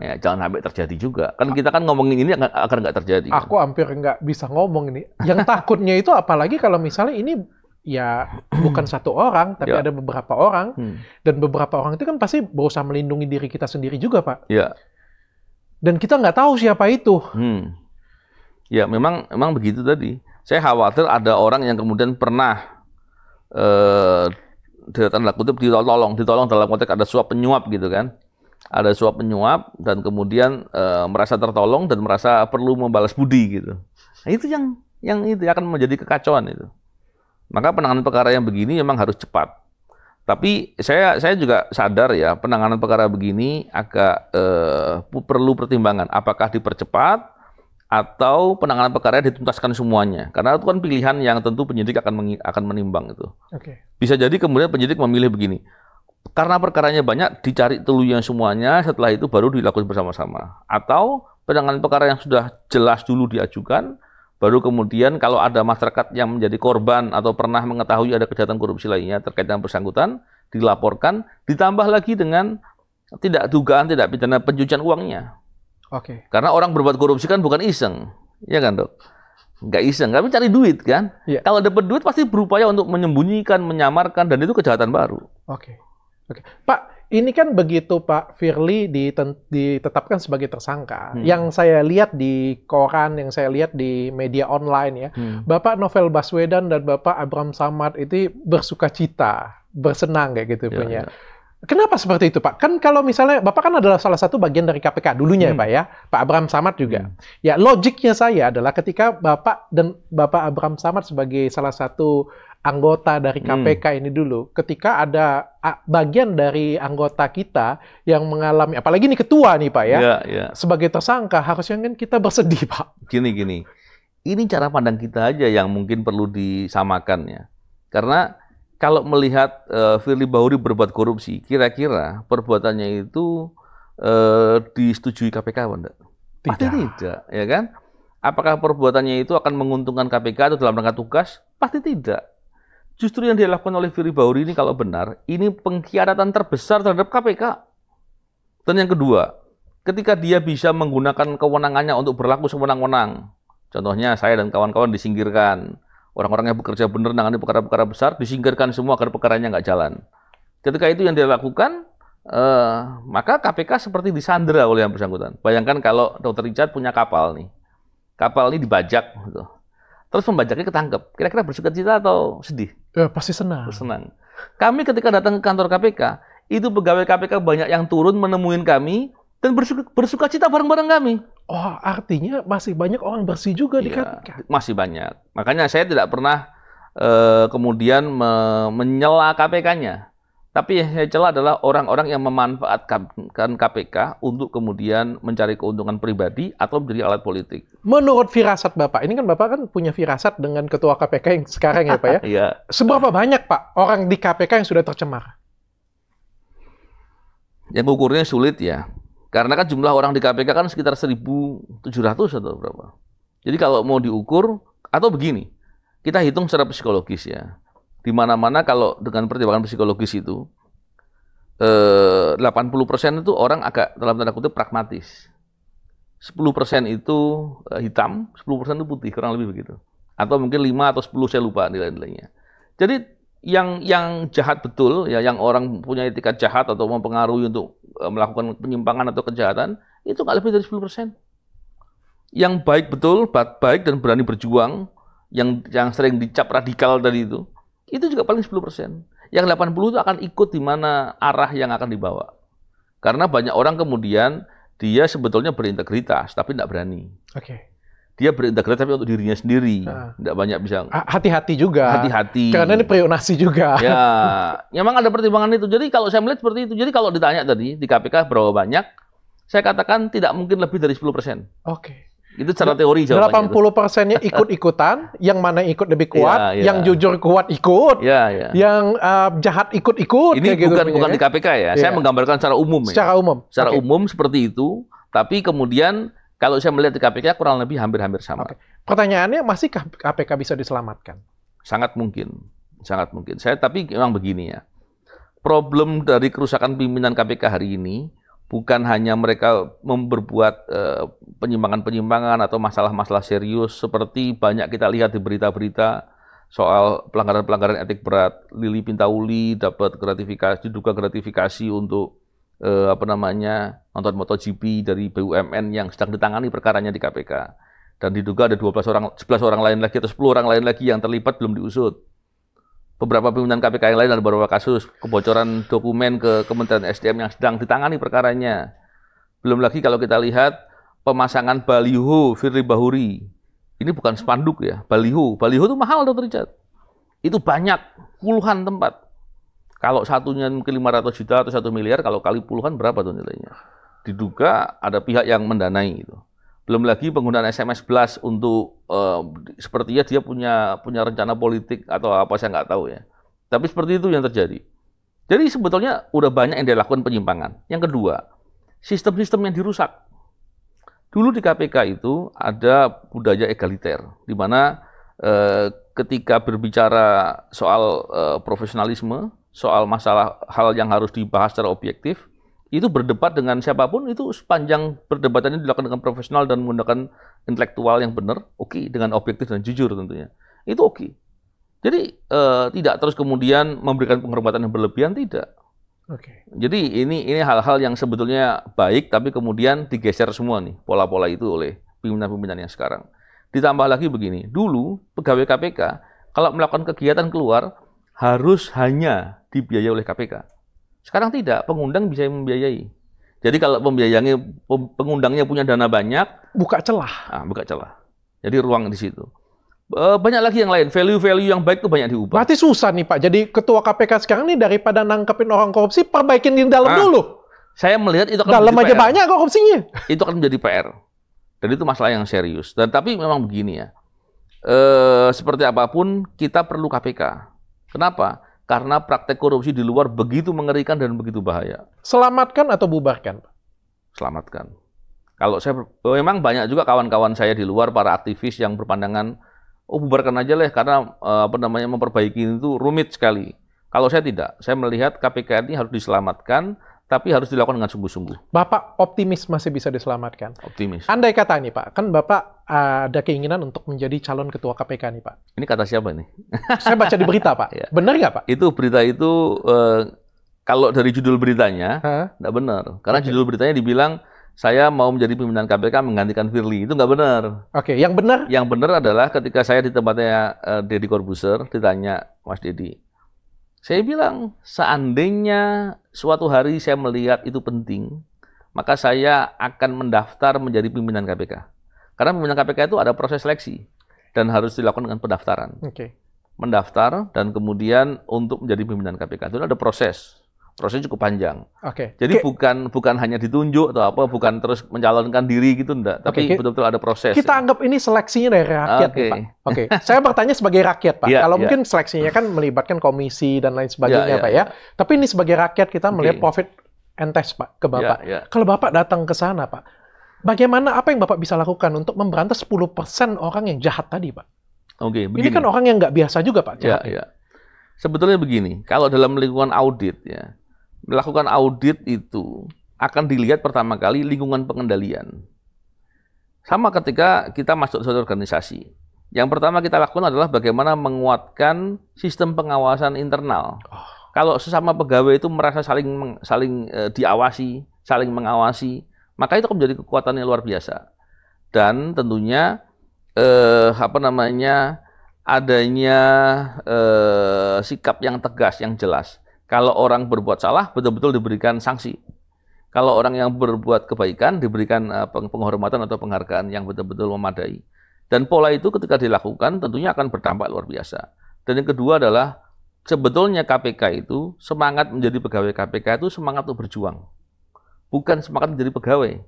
Ya, jangan sampai terjadi juga. Kan ah. kita kan ngomongin ini akan nggak terjadi. Kan? Aku hampir nggak bisa ngomong ini. Yang takutnya itu apalagi kalau misalnya ini ya bukan satu orang tapi ya. ada beberapa orang hmm. dan beberapa orang itu kan pasti berusaha melindungi diri kita sendiri juga pak ya. dan kita nggak tahu siapa itu hmm. ya memang memang begitu tadi saya khawatir ada orang yang kemudian pernah eh, tanda kutip ditolong, ditolong dalam konteks ada suap penyuap gitu kan. Ada suap penyuap dan kemudian eh, merasa tertolong dan merasa perlu membalas budi gitu. Nah, itu yang yang itu akan menjadi kekacauan itu. Maka penanganan perkara yang begini memang harus cepat. Tapi saya saya juga sadar ya penanganan perkara begini agak eh, perlu pertimbangan. Apakah dipercepat atau penanganan perkara dituntaskan semuanya karena itu kan pilihan yang tentu penyidik akan akan menimbang itu. Okay. Bisa jadi kemudian penyidik memilih begini. Karena perkaranya banyak dicari yang semuanya setelah itu baru dilakukan bersama-sama atau penanganan perkara yang sudah jelas dulu diajukan baru kemudian kalau ada masyarakat yang menjadi korban atau pernah mengetahui ada kejahatan korupsi lainnya terkait dengan bersangkutan dilaporkan ditambah lagi dengan tidak dugaan tidak pidana pencucian uangnya Oke. Okay. Karena orang berbuat korupsi kan bukan iseng, ya kan dok? Gak iseng, tapi cari duit kan. Yeah. Kalau dapat duit pasti berupaya untuk menyembunyikan, menyamarkan, dan itu kejahatan baru. Oke, okay. oke, okay. Pak. Ini kan begitu Pak Firly ditetapkan sebagai tersangka. Hmm. Yang saya lihat di koran, yang saya lihat di media online ya, hmm. Bapak Novel Baswedan dan Bapak Abraham Samad itu bersuka cita, bersenang kayak gitu yeah, punya. Yeah. Kenapa seperti itu Pak? Kan kalau misalnya Bapak kan adalah salah satu bagian dari KPK dulunya ya, hmm. ya Pak ya, Pak Abraham Samad juga. Hmm. Ya logiknya saya adalah ketika Bapak dan Bapak Abraham Samad sebagai salah satu anggota dari KPK hmm. ini dulu, ketika ada bagian dari anggota kita yang mengalami, apalagi ini ketua nih Pak ya, ya, ya. sebagai tersangka harusnya kan kita bersedih Pak. Gini gini, ini cara pandang kita aja yang mungkin perlu disamakan ya, karena kalau melihat uh, Firly Bahuri berbuat korupsi, kira-kira perbuatannya itu uh, disetujui KPK, apa Tidak. Pasti tidak, ya kan? Apakah perbuatannya itu akan menguntungkan KPK atau dalam rangka tugas? Pasti tidak. Justru yang dilakukan oleh Firly Bahuri ini kalau benar, ini pengkhianatan terbesar terhadap KPK. Dan yang kedua, ketika dia bisa menggunakan kewenangannya untuk berlaku sewenang-wenang, contohnya saya dan kawan-kawan disingkirkan, Orang-orang yang bekerja benar nangani perkara-perkara besar disingkirkan semua agar perkaranya nggak jalan. Ketika itu yang dilakukan, eh, maka KPK seperti disandera oleh yang bersangkutan. Bayangkan kalau Dr. Richard punya kapal nih. Kapal ini dibajak gitu. Terus pembajaknya ketangkep. Kira-kira bersuka cita atau sedih? Ya, pasti senang. Senang. Kami ketika datang ke kantor KPK, itu pegawai KPK banyak yang turun menemuin kami dan bersuka, bersuka cita bareng-bareng kami. Oh, artinya masih banyak orang bersih juga iya, di Katolika. Masih banyak. Makanya saya tidak pernah eh, kemudian me menyela KPK-nya. Tapi yang saya celah adalah orang-orang yang memanfaatkan KPK kan untuk kemudian mencari keuntungan pribadi atau menjadi alat politik. Menurut firasat Bapak, ini kan Bapak kan punya firasat dengan ketua KPK yang sekarang ya Pak ya? Iya. Seberapa banyak Pak orang di KPK yang sudah tercemar? Yang ukurnya sulit ya. Karena kan jumlah orang di KPK kan sekitar 1.700 atau berapa. Jadi kalau mau diukur atau begini, kita hitung secara psikologis ya. Di mana-mana kalau dengan pertimbangan psikologis itu eh, 80% itu orang agak dalam tanda kutip pragmatis. 10% itu eh, hitam, 10% itu putih, kurang lebih begitu. Atau mungkin 5 atau 10 saya lupa nilai-nilainya. Jadi yang yang jahat betul ya yang orang punya etika jahat atau mempengaruhi untuk e, melakukan penyimpangan atau kejahatan itu nggak lebih dari 10%. Yang baik betul, baik dan berani berjuang, yang yang sering dicap radikal dari itu, itu juga paling 10%. Yang 80 itu akan ikut di mana arah yang akan dibawa. Karena banyak orang kemudian dia sebetulnya berintegritas tapi tidak berani. Oke. Okay dia berintegritas tapi untuk dirinya sendiri. Tidak ah. banyak bisa. Ah, hati-hati juga. Hati-hati. Karena ini prionasi juga. Ya, ya, memang ada pertimbangan itu. Jadi kalau saya melihat seperti itu. Jadi kalau ditanya tadi di KPK berapa banyak, saya katakan tidak mungkin lebih dari 10 persen. Oke. Okay. Itu secara teori jawabannya. 80 persennya ikut-ikutan, yang mana ikut lebih kuat, ya, ya. yang jujur kuat ikut, ya, ya. yang uh, jahat ikut-ikut. Ini bukan gitu bukan ya. di KPK ya. ya. Saya iya. menggambarkan secara umum. Ya. Secara ya. umum. Secara okay. umum seperti itu. Tapi kemudian kalau saya melihat di KPK kurang lebih hampir-hampir sama. Okay. Pertanyaannya masih KPK bisa diselamatkan? Sangat mungkin, sangat mungkin. Saya tapi memang begini ya. Problem dari kerusakan pimpinan KPK hari ini bukan hanya mereka memperbuat eh, penyimpangan-penyimpangan atau masalah-masalah serius seperti banyak kita lihat di berita-berita soal pelanggaran-pelanggaran etik berat. Lili Pintauli dapat gratifikasi, diduga gratifikasi untuk eh, apa namanya nonton MotoGP dari BUMN yang sedang ditangani perkaranya di KPK dan diduga ada 12 orang 11 orang lain lagi atau 10 orang lain lagi yang terlibat belum diusut. Beberapa pimpinan KPK yang lain ada beberapa kasus kebocoran dokumen ke Kementerian SDM yang sedang ditangani perkaranya. Belum lagi kalau kita lihat pemasangan baliho Firly Bahuri. Ini bukan spanduk ya, baliho. Baliho itu mahal dokter Richard. Itu banyak puluhan tempat kalau satunya mungkin 500 juta atau satu miliar, kalau kali puluhan berapa tuh nilainya? Diduga ada pihak yang mendanai itu. Belum lagi penggunaan SMS blast untuk uh, sepertinya dia punya punya rencana politik atau apa saya nggak tahu ya. Tapi seperti itu yang terjadi. Jadi sebetulnya udah banyak yang dilakukan penyimpangan. Yang kedua, sistem-sistem yang dirusak. Dulu di KPK itu ada budaya egaliter, di mana eh, ketika berbicara soal eh, profesionalisme, soal masalah hal yang harus dibahas secara objektif, itu berdebat dengan siapapun itu sepanjang perdebatannya dilakukan dengan profesional dan menggunakan intelektual yang benar, oke, okay, dengan objektif dan jujur tentunya. Itu oke. Okay. Jadi uh, tidak terus kemudian memberikan penghormatan yang berlebihan tidak. Oke. Okay. Jadi ini ini hal-hal yang sebetulnya baik tapi kemudian digeser semua nih pola-pola itu oleh pimpinan-pimpinan yang sekarang. Ditambah lagi begini, dulu pegawai KPK kalau melakukan kegiatan keluar harus hanya dibiayai oleh KPK. Sekarang tidak, pengundang bisa membiayai. Jadi kalau pembiayanya pengundangnya punya dana banyak, buka celah. Nah, buka celah. Jadi ruang di situ. E, banyak lagi yang lain, value-value yang baik itu banyak diubah. Berarti susah nih Pak. Jadi ketua KPK sekarang ini daripada nangkepin orang korupsi, perbaikin di dalam nah, dulu. Saya melihat itu akan dalam aja PR. banyak korupsinya. Itu akan menjadi PR. Dan itu masalah yang serius. Dan tapi memang begini ya. E, seperti apapun kita perlu KPK. Kenapa? Karena praktek korupsi di luar begitu mengerikan dan begitu bahaya. Selamatkan atau bubarkan? Selamatkan. Kalau saya memang banyak juga kawan-kawan saya di luar para aktivis yang berpandangan oh bubarkan aja lah karena eh, apa namanya memperbaiki itu rumit sekali. Kalau saya tidak, saya melihat KPK ini harus diselamatkan tapi harus dilakukan dengan sungguh-sungguh. Bapak optimis masih bisa diselamatkan. Optimis. Andai kata ini, Pak, kan Bapak eh, ada keinginan untuk menjadi calon ketua KPK nih Pak. Ini kata siapa nih? Saya baca di berita Pak. Ya. Benar nggak Pak? Itu berita itu uh, kalau dari judul beritanya nggak benar. Karena okay. judul beritanya dibilang saya mau menjadi pimpinan KPK menggantikan Firly itu nggak benar. Oke, okay. yang benar? Yang benar adalah ketika saya di tempatnya uh, Deddy Corbuzier ditanya Mas Deddy, saya bilang seandainya suatu hari saya melihat itu penting, maka saya akan mendaftar menjadi pimpinan KPK. Karena pimpinan KPK itu ada proses seleksi dan harus dilakukan dengan pendaftaran. Okay. Mendaftar dan kemudian untuk menjadi pimpinan KPK itu ada proses prosesnya cukup panjang. Oke. Okay. Jadi okay. bukan bukan hanya ditunjuk atau apa, bukan terus mencalonkan diri gitu enggak, tapi okay. betul-betul ada proses. Kita ya. anggap ini seleksinya dari rakyat okay. nih, Pak. Oke. Okay. Saya bertanya sebagai rakyat, Pak. Yeah, Kalau yeah. mungkin seleksinya kan melibatkan komisi dan lain sebagainya, yeah, yeah, Pak ya. Iya. Tapi ini sebagai rakyat kita okay. melihat profit and test, Pak, ke Bapak. Yeah, yeah. Kalau Bapak datang ke sana, Pak, bagaimana apa yang Bapak bisa lakukan untuk memberantas 10% orang yang jahat tadi, Pak? Oke, okay, Ini kan orang yang nggak biasa juga, Pak. Ya. Yeah, Sebetulnya begini, kalau dalam lingkungan audit ya, melakukan audit itu akan dilihat pertama kali lingkungan pengendalian. Sama ketika kita masuk suatu organisasi. Yang pertama kita lakukan adalah bagaimana menguatkan sistem pengawasan internal. Kalau sesama pegawai itu merasa saling saling e, diawasi, saling mengawasi, maka itu akan menjadi kekuatan yang luar biasa. Dan tentunya e, apa namanya adanya e, sikap yang tegas, yang jelas. Kalau orang berbuat salah, betul-betul diberikan sanksi. Kalau orang yang berbuat kebaikan, diberikan eh, penghormatan atau penghargaan yang betul-betul memadai. Dan pola itu ketika dilakukan tentunya akan berdampak luar biasa. Dan yang kedua adalah sebetulnya KPK itu semangat menjadi pegawai KPK itu semangat untuk berjuang. Bukan semangat menjadi pegawai.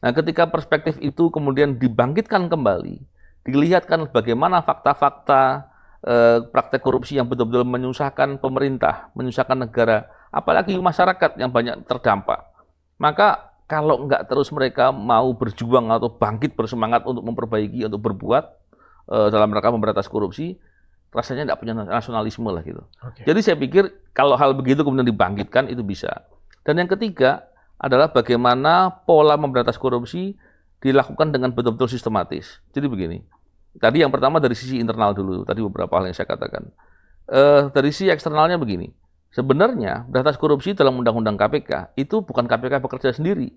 Nah, ketika perspektif itu kemudian dibangkitkan kembali, dilihatkan bagaimana fakta-fakta Eh, praktek korupsi yang betul-betul menyusahkan pemerintah, menyusahkan negara, apalagi masyarakat yang banyak terdampak. Maka kalau nggak terus mereka mau berjuang atau bangkit bersemangat untuk memperbaiki, untuk berbuat eh, dalam rangka memberantas korupsi, rasanya nggak punya nasionalisme lah gitu. Okay. Jadi saya pikir kalau hal begitu kemudian dibangkitkan itu bisa. Dan yang ketiga adalah bagaimana pola memberantas korupsi dilakukan dengan betul-betul sistematis. Jadi begini, Tadi yang pertama dari sisi internal dulu, tadi beberapa hal yang saya katakan. Uh, dari sisi eksternalnya begini, sebenarnya beratas korupsi dalam Undang-Undang KPK itu bukan KPK bekerja sendiri.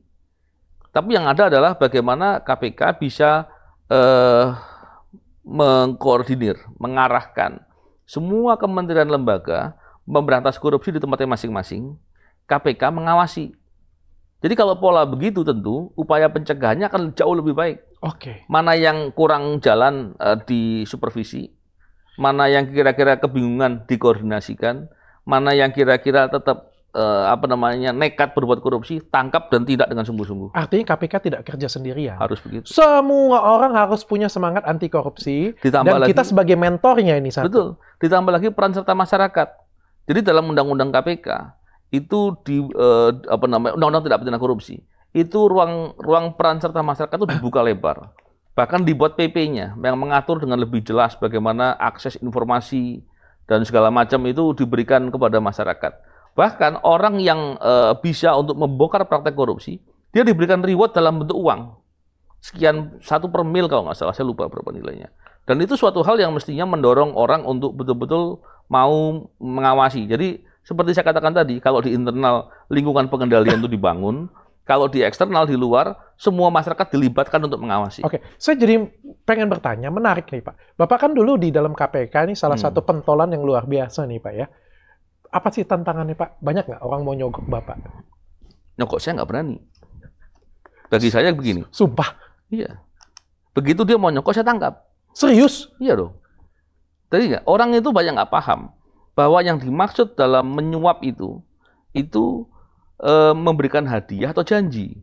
Tapi yang ada adalah bagaimana KPK bisa uh, mengkoordinir, mengarahkan semua kementerian lembaga memberantas korupsi di tempatnya masing-masing, KPK mengawasi. Jadi kalau pola begitu tentu upaya pencegahannya akan jauh lebih baik. Oke. Okay. Mana yang kurang jalan uh, eh, supervisi, mana yang kira-kira kebingungan dikoordinasikan, mana yang kira-kira tetap uh, apa namanya nekat berbuat korupsi, tangkap dan tidak dengan sungguh-sungguh. Artinya KPK tidak kerja sendirian. Harus begitu. Semua orang harus punya semangat anti korupsi Ditambah dan lagi, kita sebagai mentornya ini satu. Betul. Ditambah lagi peran serta masyarakat. Jadi dalam undang-undang KPK itu di uh, apa namanya undang-undang tidak pidana korupsi itu ruang ruang peran serta masyarakat itu dibuka lebar. Bahkan dibuat PP-nya yang mengatur dengan lebih jelas bagaimana akses informasi dan segala macam itu diberikan kepada masyarakat. Bahkan orang yang e, bisa untuk membongkar praktek korupsi, dia diberikan reward dalam bentuk uang. Sekian satu per mil kalau nggak salah, saya lupa berapa nilainya. Dan itu suatu hal yang mestinya mendorong orang untuk betul-betul mau mengawasi. Jadi seperti saya katakan tadi, kalau di internal lingkungan pengendalian itu dibangun, kalau di eksternal di luar semua masyarakat dilibatkan untuk mengawasi. Oke, okay. saya jadi pengen bertanya, menarik nih Pak. Bapak kan dulu di dalam KPK ini salah hmm. satu pentolan yang luar biasa nih Pak ya. Apa sih tantangannya Pak? Banyak nggak orang mau nyogok Bapak? Nyogok saya nggak berani. Bagi saya begini. Sumpah? Iya. Begitu dia mau nyogok, saya tangkap. Serius? Iya dong. Tadi nggak? Orang itu banyak nggak paham bahwa yang dimaksud dalam menyuap itu, itu e, memberikan hadiah atau janji.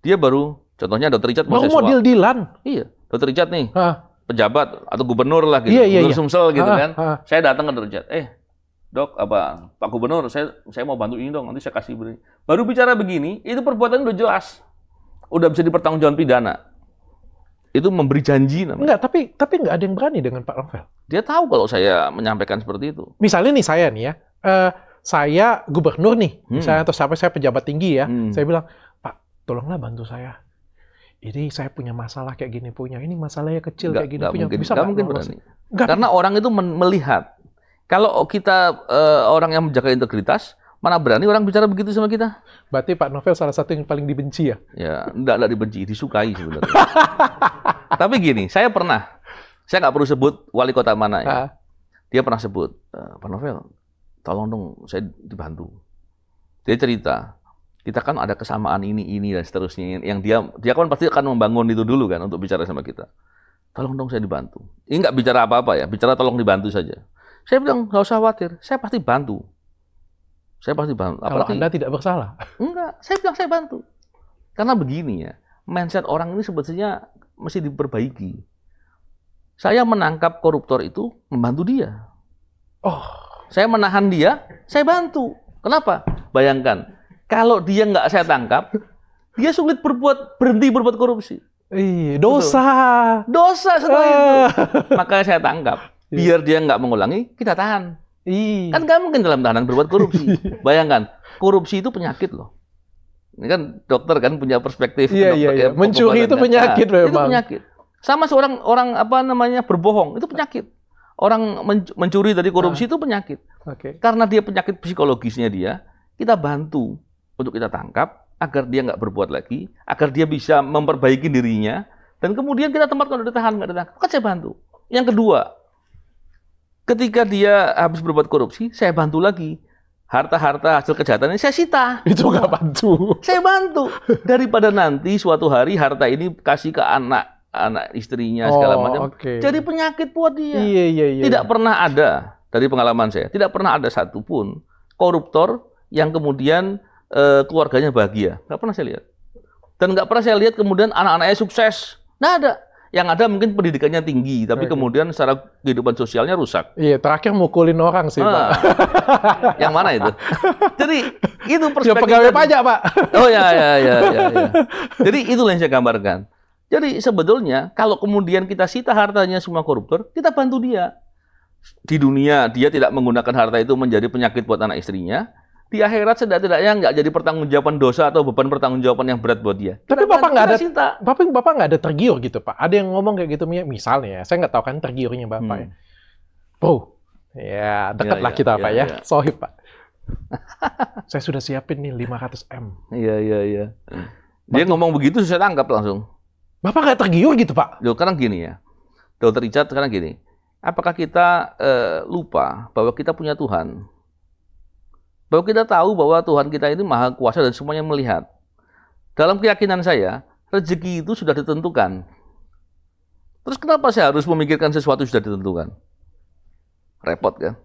Dia baru, contohnya Dr. Richard mau mau deal-dealan. Iya, Dr. Richard nih, ha. pejabat atau gubernur lah gitu, iya, iya, gubernur iya. Sumsel gitu ha, kan. Ha. Saya datang ke Dr. Richard, eh dok apa Pak Gubernur saya saya mau bantu ini dong nanti saya kasih beri. Baru bicara begini itu perbuatan udah jelas, udah bisa dipertanggungjawab pidana. Itu memberi janji namanya. Enggak, tapi tapi nggak ada yang berani dengan Pak Rafael. Dia tahu kalau saya menyampaikan seperti itu. Misalnya nih saya nih ya, uh, saya gubernur nih, hmm. misalnya atau sampai saya pejabat tinggi ya, hmm. saya bilang, Pak, tolonglah bantu saya. Ini saya punya masalah kayak gini punya, ini masalahnya kecil gak, kayak gini gak punya, mungkin, bisa gak mungkin berani. Gak. Karena orang itu melihat, kalau kita uh, orang yang menjaga integritas, mana berani orang bicara begitu sama kita? Berarti Pak Novel salah satu yang paling dibenci ya? Ya, enggak, enggak dibenci, disukai sebenarnya. Tapi gini, saya pernah, saya nggak perlu sebut wali kota mana ya. Ha? Ah. Dia pernah sebut, eh, Pak Novel, tolong dong saya dibantu. Dia cerita, kita kan ada kesamaan ini, ini, dan seterusnya. Yang dia, dia kan pasti akan membangun itu dulu kan untuk bicara sama kita. Tolong dong saya dibantu. Ini nggak bicara apa-apa ya, bicara tolong dibantu saja. Saya bilang, nggak usah khawatir, saya pasti bantu. Saya pasti bantu. Apalagi, Kalau Anda tidak bersalah? Enggak, saya bilang saya bantu. Karena begini ya, mindset orang ini sebetulnya mesti diperbaiki. Saya menangkap koruptor itu membantu dia. Oh, saya menahan dia, saya bantu. Kenapa? Bayangkan, kalau dia nggak saya tangkap, dia sulit berbuat berhenti berbuat korupsi. Iya, dosa. Betul. Dosa setelah ah. itu. Makanya saya tangkap. Iya. Biar dia nggak mengulangi, kita tahan. Iya. Kan nggak mungkin dalam tahanan berbuat korupsi. Iya. Bayangkan, korupsi itu penyakit loh. Ini kan dokter kan punya perspektif. Iya, iya, ya, iya. Mencuri itu penyakit nah, memang. Itu penyakit. Sama seorang orang apa namanya berbohong, itu penyakit. Orang mencuri dari korupsi nah. itu penyakit. Okay. Karena dia penyakit psikologisnya dia, kita bantu untuk kita tangkap agar dia nggak berbuat lagi, agar dia bisa memperbaiki dirinya, dan kemudian kita tempatkan di ditahan nggak ditangkap, kan saya bantu. Yang kedua, ketika dia habis berbuat korupsi, saya bantu lagi harta-harta hasil kejahatan ini saya sita. Itu nggak bantu. Saya bantu. Daripada nanti suatu hari harta ini kasih ke anak anak istrinya oh, segala macam. Okay. Jadi penyakit buat dia. Iya, iya, iya. Tidak iya. pernah ada dari pengalaman saya, tidak pernah ada satupun koruptor yang kemudian eh, keluarganya bahagia. Nggak pernah saya lihat. Dan nggak pernah saya lihat kemudian anak-anaknya sukses. Nah ada. Yang ada mungkin pendidikannya tinggi, tapi kemudian secara kehidupan sosialnya rusak. Iya, terakhir mukulin orang sih, nah, Pak. Ah. yang mana itu? Jadi itu perspektif. Ya pegawai pajak, Pak. oh ya, ya, ya, ya, ya. Jadi itu yang saya gambarkan. Jadi sebetulnya kalau kemudian kita sita hartanya semua koruptor, kita bantu dia. Di dunia dia tidak menggunakan harta itu menjadi penyakit buat anak istrinya. Di akhirat setidak-tidaknya nggak jadi pertanggungjawaban dosa atau beban pertanggungjawaban yang berat buat dia. Tapi Bapak nggak ada, cinta. Bapak, Bapak nggak ada tergiur gitu Pak. Ada yang ngomong kayak gitu misalnya, saya nggak tahu kan tergiurnya Bapak hmm. ya. Bro, ya dekat iya, iya, iya, ya, lah ya, kita ya, Pak ya. ya. Sohib Pak. saya sudah siapin nih 500 M. Iya, iya, iya. Dia ngomong begitu saya tangkap langsung. Bapak nggak tergiur gitu Pak? Loh, sekarang gini ya, Dokter Richard sekarang gini, apakah kita eh, lupa bahwa kita punya Tuhan? Bahwa kita tahu bahwa Tuhan kita ini maha kuasa dan semuanya melihat. Dalam keyakinan saya, rezeki itu sudah ditentukan. Terus kenapa saya harus memikirkan sesuatu sudah ditentukan? Repot kan?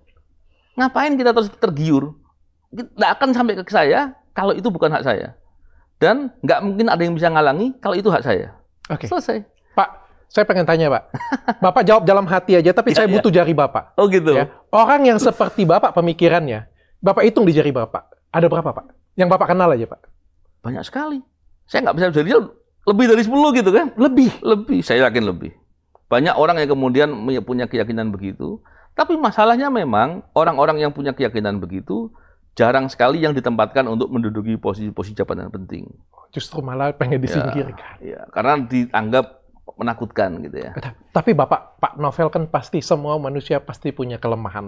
Ngapain kita terus tergiur? Tidak akan sampai ke saya kalau itu bukan hak saya. Dan nggak mungkin ada yang bisa ngalangi kalau itu hak saya. Oke. Okay. Selesai. Pak, saya pengen tanya Pak. Bapak jawab dalam hati aja, tapi saya iya. butuh jari Bapak. Oh gitu. Ya. Orang yang seperti Bapak pemikirannya, Bapak hitung di jari Bapak. Ada berapa Pak? Yang Bapak kenal aja Pak. Banyak sekali. Saya nggak bisa jadi lebih dari 10 gitu kan. Lebih. Lebih, saya yakin lebih. Banyak orang yang kemudian punya keyakinan begitu. Tapi masalahnya memang orang-orang yang punya keyakinan begitu jarang sekali yang ditempatkan untuk menduduki posisi-posisi jabatan yang penting. Justru malah pengen disingkirkan. Ya, ya, karena dianggap menakutkan gitu ya. Tapi Bapak, Pak Novel kan pasti semua manusia pasti punya kelemahan.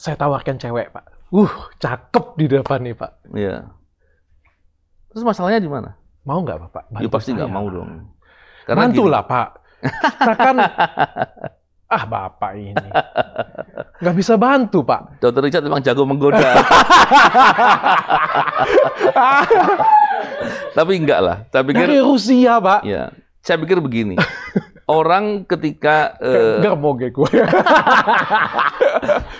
Saya tawarkan cewek, Pak. Uh, cakep di depan nih, Pak. Iya. Terus masalahnya di mana? Mau nggak, Bapak? ya pasti nggak mau dong. Karena Bantulah, gini. Pak. Kita kan Ah bapak ini nggak bisa bantu pak. Dokter Richard memang jago menggoda. tapi enggak lah. Tapi pikir dari Rusia pak. Ya, saya pikir begini. Orang ketika uh, mau gue.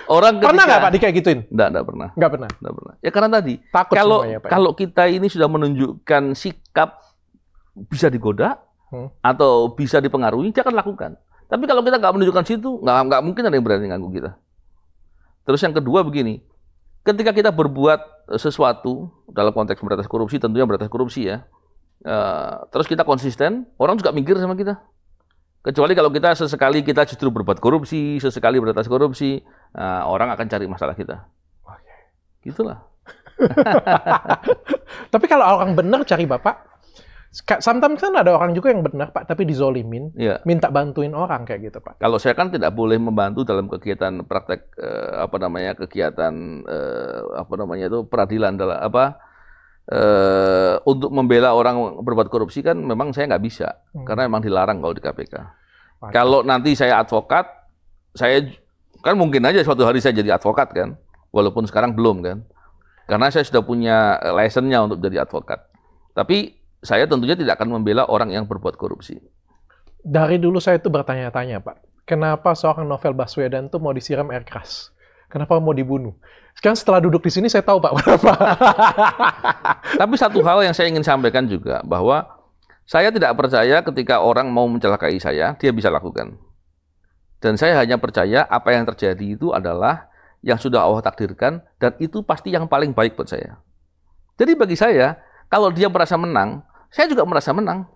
orang ketika, pernah nggak pak dikayak gituin? Enggak, enggak pernah. Enggak pernah. Enggak pernah. Ya karena tadi Takut kalau semuanya, pak. Ya? kalau kita ini sudah menunjukkan sikap bisa digoda hmm. atau bisa dipengaruhi, dia akan lakukan. Tapi kalau kita nggak menunjukkan situ, nggak nggak mungkin ada yang berani ganggu kita. Terus yang kedua begini, ketika kita berbuat eh, sesuatu dalam konteks berantas korupsi, tentunya berantas korupsi ya. Uh, terus kita konsisten, orang juga mikir sama kita. Kecuali kalau kita sesekali kita justru berbuat korupsi, sesekali berantas korupsi, uh, orang akan cari masalah kita. Oke. Gitulah. Tapi kalau orang benar cari bapak, Sometimes kan ada orang juga yang benar Pak, tapi dizolimin, ya. minta bantuin orang kayak gitu Pak. Kalau saya kan tidak boleh membantu dalam kegiatan praktek eh, apa namanya kegiatan eh, apa namanya itu peradilan dalam apa eh, untuk membela orang berbuat korupsi kan memang saya nggak bisa hmm. karena memang dilarang kalau di KPK. Pak. Kalau nanti saya advokat, saya kan mungkin aja suatu hari saya jadi advokat kan, walaupun sekarang belum kan, karena saya sudah punya eh, lisensinya untuk jadi advokat. Tapi saya tentunya tidak akan membela orang yang berbuat korupsi. Dari dulu saya itu bertanya-tanya, Pak. Kenapa seorang novel Baswedan itu mau disiram air keras? Kenapa mau dibunuh? Sekarang setelah duduk di sini saya tahu Pak kenapa. Tapi satu hal yang saya ingin sampaikan juga bahwa saya tidak percaya ketika orang mau mencelakai saya, dia bisa lakukan. Dan saya hanya percaya apa yang terjadi itu adalah yang sudah Allah takdirkan dan itu pasti yang paling baik buat saya. Jadi bagi saya, kalau dia merasa menang, saya juga merasa menang.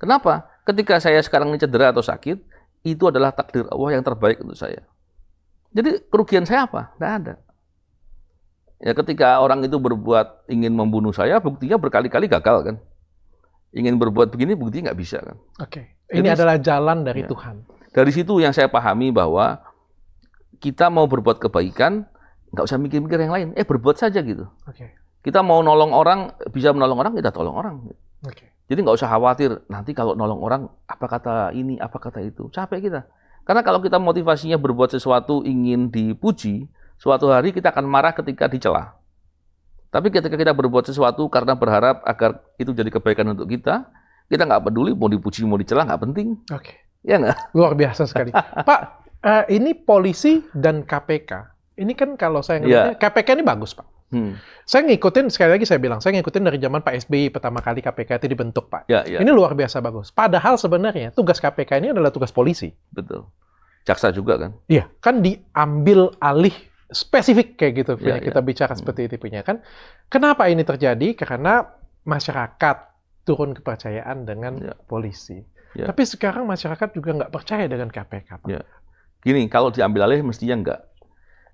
Kenapa? Ketika saya sekarang cedera atau sakit, itu adalah takdir Allah yang terbaik untuk saya. Jadi kerugian saya apa? Tidak ada. Ya ketika orang itu berbuat ingin membunuh saya, buktinya berkali-kali gagal kan. Ingin berbuat begini, buktinya nggak bisa kan. Oke, okay. ini Jadi, adalah jalan dari ya. Tuhan. Dari situ yang saya pahami bahwa kita mau berbuat kebaikan, nggak usah mikir-mikir yang lain. Eh berbuat saja gitu. Oke. Okay. Kita mau nolong orang, bisa menolong orang, kita tolong orang. Gitu. Okay. Jadi nggak usah khawatir nanti kalau nolong orang apa kata ini apa kata itu capek kita. Karena kalau kita motivasinya berbuat sesuatu ingin dipuji, suatu hari kita akan marah ketika dicela. Tapi ketika kita berbuat sesuatu karena berharap agar itu jadi kebaikan untuk kita, kita nggak peduli mau dipuji mau dicela nggak penting. Oke. Okay. Ya nggak? Luar biasa sekali. Pak, uh, ini polisi dan KPK. Ini kan kalau saya iya. ngelihatnya yeah. KPK ini bagus pak. Hmm. Saya ngikutin sekali lagi saya bilang, saya ngikutin dari zaman Pak SBY pertama kali KPK itu dibentuk, Pak. Ya, ya. Ini luar biasa bagus. Padahal sebenarnya tugas KPK ini adalah tugas polisi. Betul. Jaksa juga kan? Iya, kan diambil alih spesifik kayak gitu ya, ya. kita bicara hmm. seperti itu punya kan. Kenapa ini terjadi? Karena masyarakat turun kepercayaan dengan ya. polisi. Ya. Tapi sekarang masyarakat juga nggak percaya dengan KPK, Pak. Ya. Gini, kalau diambil alih mestinya nggak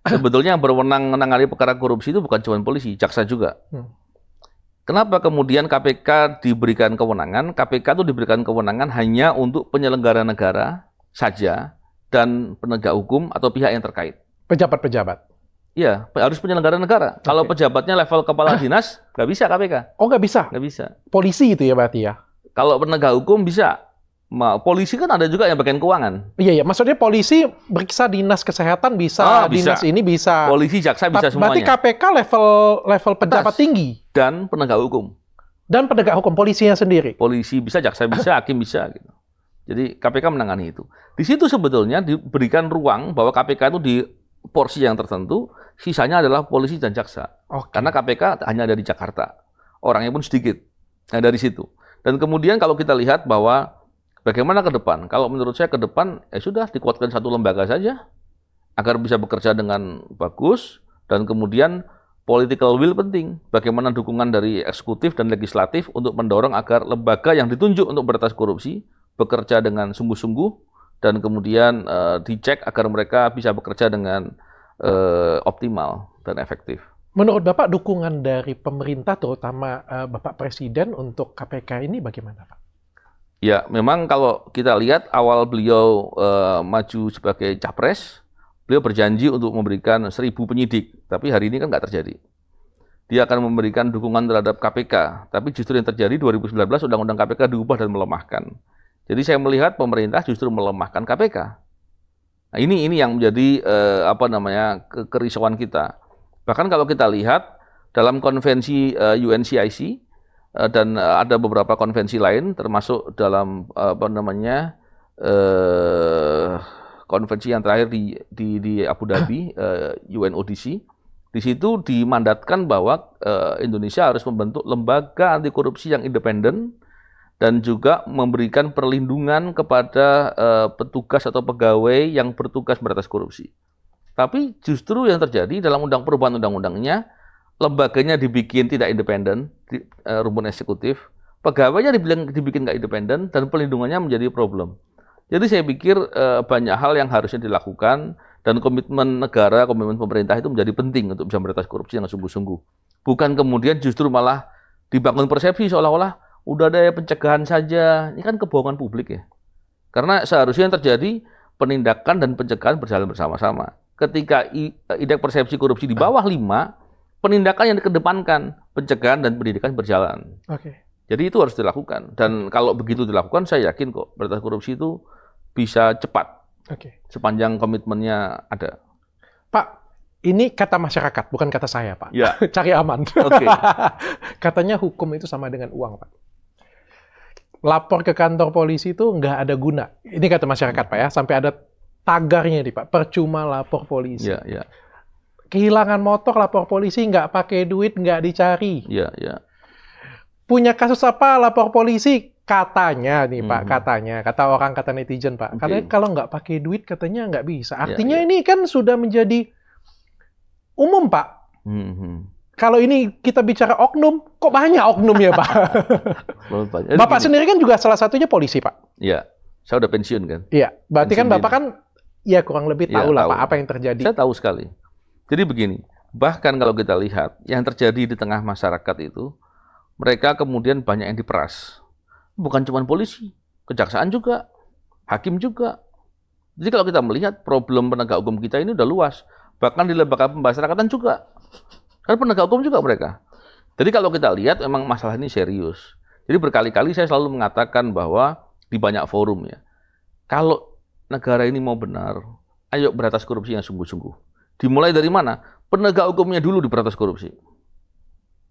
sebetulnya yang berwenang menangani perkara korupsi itu bukan cuma polisi, jaksa juga. Hmm. Kenapa kemudian KPK diberikan kewenangan? KPK itu diberikan kewenangan hanya untuk penyelenggara negara saja dan penegak hukum atau pihak yang terkait. Pejabat-pejabat. Iya, harus penyelenggara negara. Okay. Kalau pejabatnya level kepala ah. dinas, nggak bisa KPK. Oh, nggak bisa? Nggak bisa. Polisi itu ya berarti ya? Kalau penegak hukum bisa, polisi kan ada juga yang bagian keuangan. Iya, iya. Maksudnya polisi bisa dinas kesehatan bisa, ah, bisa. dinas ini bisa. Polisi, jaksa bisa semuanya. Berarti KPK level level pejabat Petas. tinggi dan penegak hukum. Dan penegak hukum polisinya sendiri. Polisi bisa, jaksa bisa, hakim bisa gitu. Jadi KPK menangani itu. Di situ sebetulnya diberikan ruang bahwa KPK itu di porsi yang tertentu, sisanya adalah polisi dan jaksa. Okay. Karena KPK hanya ada di Jakarta. Orangnya pun sedikit. Nah, dari situ. Dan kemudian kalau kita lihat bahwa Bagaimana ke depan? Kalau menurut saya ke depan, ya sudah dikuatkan satu lembaga saja agar bisa bekerja dengan bagus dan kemudian political will penting. Bagaimana dukungan dari eksekutif dan legislatif untuk mendorong agar lembaga yang ditunjuk untuk beratas korupsi bekerja dengan sungguh-sungguh dan kemudian uh, dicek agar mereka bisa bekerja dengan uh, optimal dan efektif. Menurut Bapak dukungan dari pemerintah terutama uh, Bapak Presiden untuk KPK ini bagaimana Pak? Ya, memang kalau kita lihat awal beliau uh, maju sebagai capres, beliau berjanji untuk memberikan seribu penyidik, tapi hari ini kan nggak terjadi. Dia akan memberikan dukungan terhadap KPK, tapi justru yang terjadi 2019 Undang-Undang KPK diubah dan melemahkan. Jadi saya melihat pemerintah justru melemahkan KPK. Nah, ini ini yang menjadi uh, apa namanya kerisauan kita. Bahkan kalau kita lihat dalam konvensi uh, eh, UNCIC Eh, dan eh, ada beberapa konvensi lain termasuk dalam eh, apa namanya eh, konvensi yang terakhir di di, di Abu Dhabi eh, UNODC di situ dimandatkan bahwa eh, Indonesia harus membentuk lembaga anti korupsi yang independen dan juga memberikan perlindungan kepada eh, petugas atau pegawai yang bertugas beratas korupsi. Tapi justru yang terjadi dalam undang perubahan undang-undangnya lembaganya dibikin tidak independen, di, uh, rumpun eksekutif, pegawainya dibilang dibikin nggak independen dan pelindungannya menjadi problem. Jadi saya pikir uh, banyak hal yang harusnya dilakukan dan komitmen negara, komitmen pemerintah itu menjadi penting untuk bisa meretas korupsi yang sungguh-sungguh. Bukan kemudian justru malah dibangun persepsi seolah-olah udah ada ya pencegahan saja. Ini kan kebohongan publik ya. Karena seharusnya yang terjadi penindakan dan pencegahan berjalan bersama-sama. Ketika eh, indeks persepsi korupsi di bawah 5, penindakan yang dikedepankan, pencegahan dan pendidikan berjalan. Oke. Okay. Jadi itu harus dilakukan dan kalau begitu dilakukan saya yakin kok berantas korupsi itu bisa cepat. Oke. Okay. Sepanjang komitmennya ada. Pak, ini kata masyarakat, bukan kata saya, Pak. Ya. Cari aman. Oke. Okay. Katanya hukum itu sama dengan uang, Pak. Lapor ke kantor polisi itu nggak ada guna. Ini kata masyarakat, Pak ya. Sampai ada tagarnya nih, Pak. Percuma lapor polisi. Ya, ya kehilangan motor lapor polisi nggak pakai duit nggak dicari. Iya iya. Punya kasus apa lapor polisi katanya nih mm -hmm. pak mhm. katanya kata orang kata netizen pak okay. katanya kalau nggak pakai duit katanya nggak bisa iya, artinya yeah, yeah. ini kan sudah menjadi umum pak mm -hmm. kalau ini kita bicara oknum kok banyak oknum ya pak eh, bapak sendiri kan juga salah satunya polisi pak iya saya udah pensiun kan iya berarti kan pensiun kan bapak kan ya kurang lebih iya, tahu ya, lah tahu. pak apa yang terjadi saya tahu sekali jadi begini, bahkan kalau kita lihat yang terjadi di tengah masyarakat itu, mereka kemudian banyak yang diperas. Bukan cuma polisi, kejaksaan juga, hakim juga. Jadi kalau kita melihat problem penegak hukum kita ini udah luas. Bahkan di lembaga pemasyarakatan juga. Kan penegak hukum juga mereka. Jadi kalau kita lihat memang masalah ini serius. Jadi berkali-kali saya selalu mengatakan bahwa di banyak forum ya, kalau negara ini mau benar, ayo beratas korupsi yang sungguh-sungguh. Dimulai dari mana? Penegak hukumnya dulu diberantas korupsi.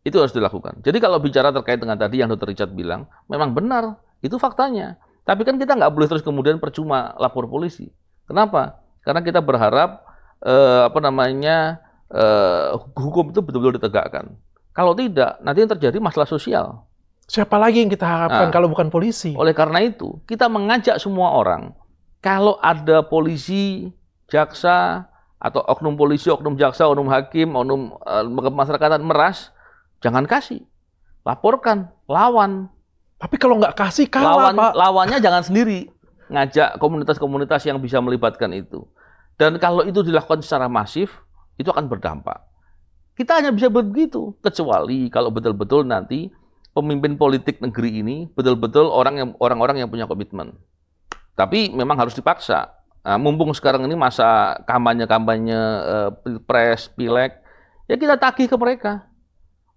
Itu harus dilakukan. Jadi kalau bicara terkait dengan tadi yang Dr. Richard bilang, memang benar, itu faktanya. Tapi kan kita nggak boleh terus kemudian percuma lapor polisi. Kenapa? Karena kita berharap eh, apa namanya eh, hukum itu betul-betul ditegakkan. Kalau tidak, nanti yang terjadi masalah sosial. Siapa lagi yang kita harapkan nah, kalau bukan polisi? Oleh karena itu, kita mengajak semua orang, kalau ada polisi, jaksa, atau oknum polisi, oknum jaksa, oknum hakim, oknum uh, masyarakatan meras, jangan kasih. Laporkan, lawan. Tapi kalau nggak kasih kalah, lawan, Pak. Lawannya jangan sendiri. Ngajak komunitas-komunitas yang bisa melibatkan itu. Dan kalau itu dilakukan secara masif, itu akan berdampak. Kita hanya bisa begitu, kecuali kalau betul-betul nanti pemimpin politik negeri ini betul-betul orang orang-orang yang punya komitmen. Tapi memang harus dipaksa Nah, mumpung sekarang ini masa kampanye-kampanye eh, pilpres, pileg, ya kita tagih ke mereka.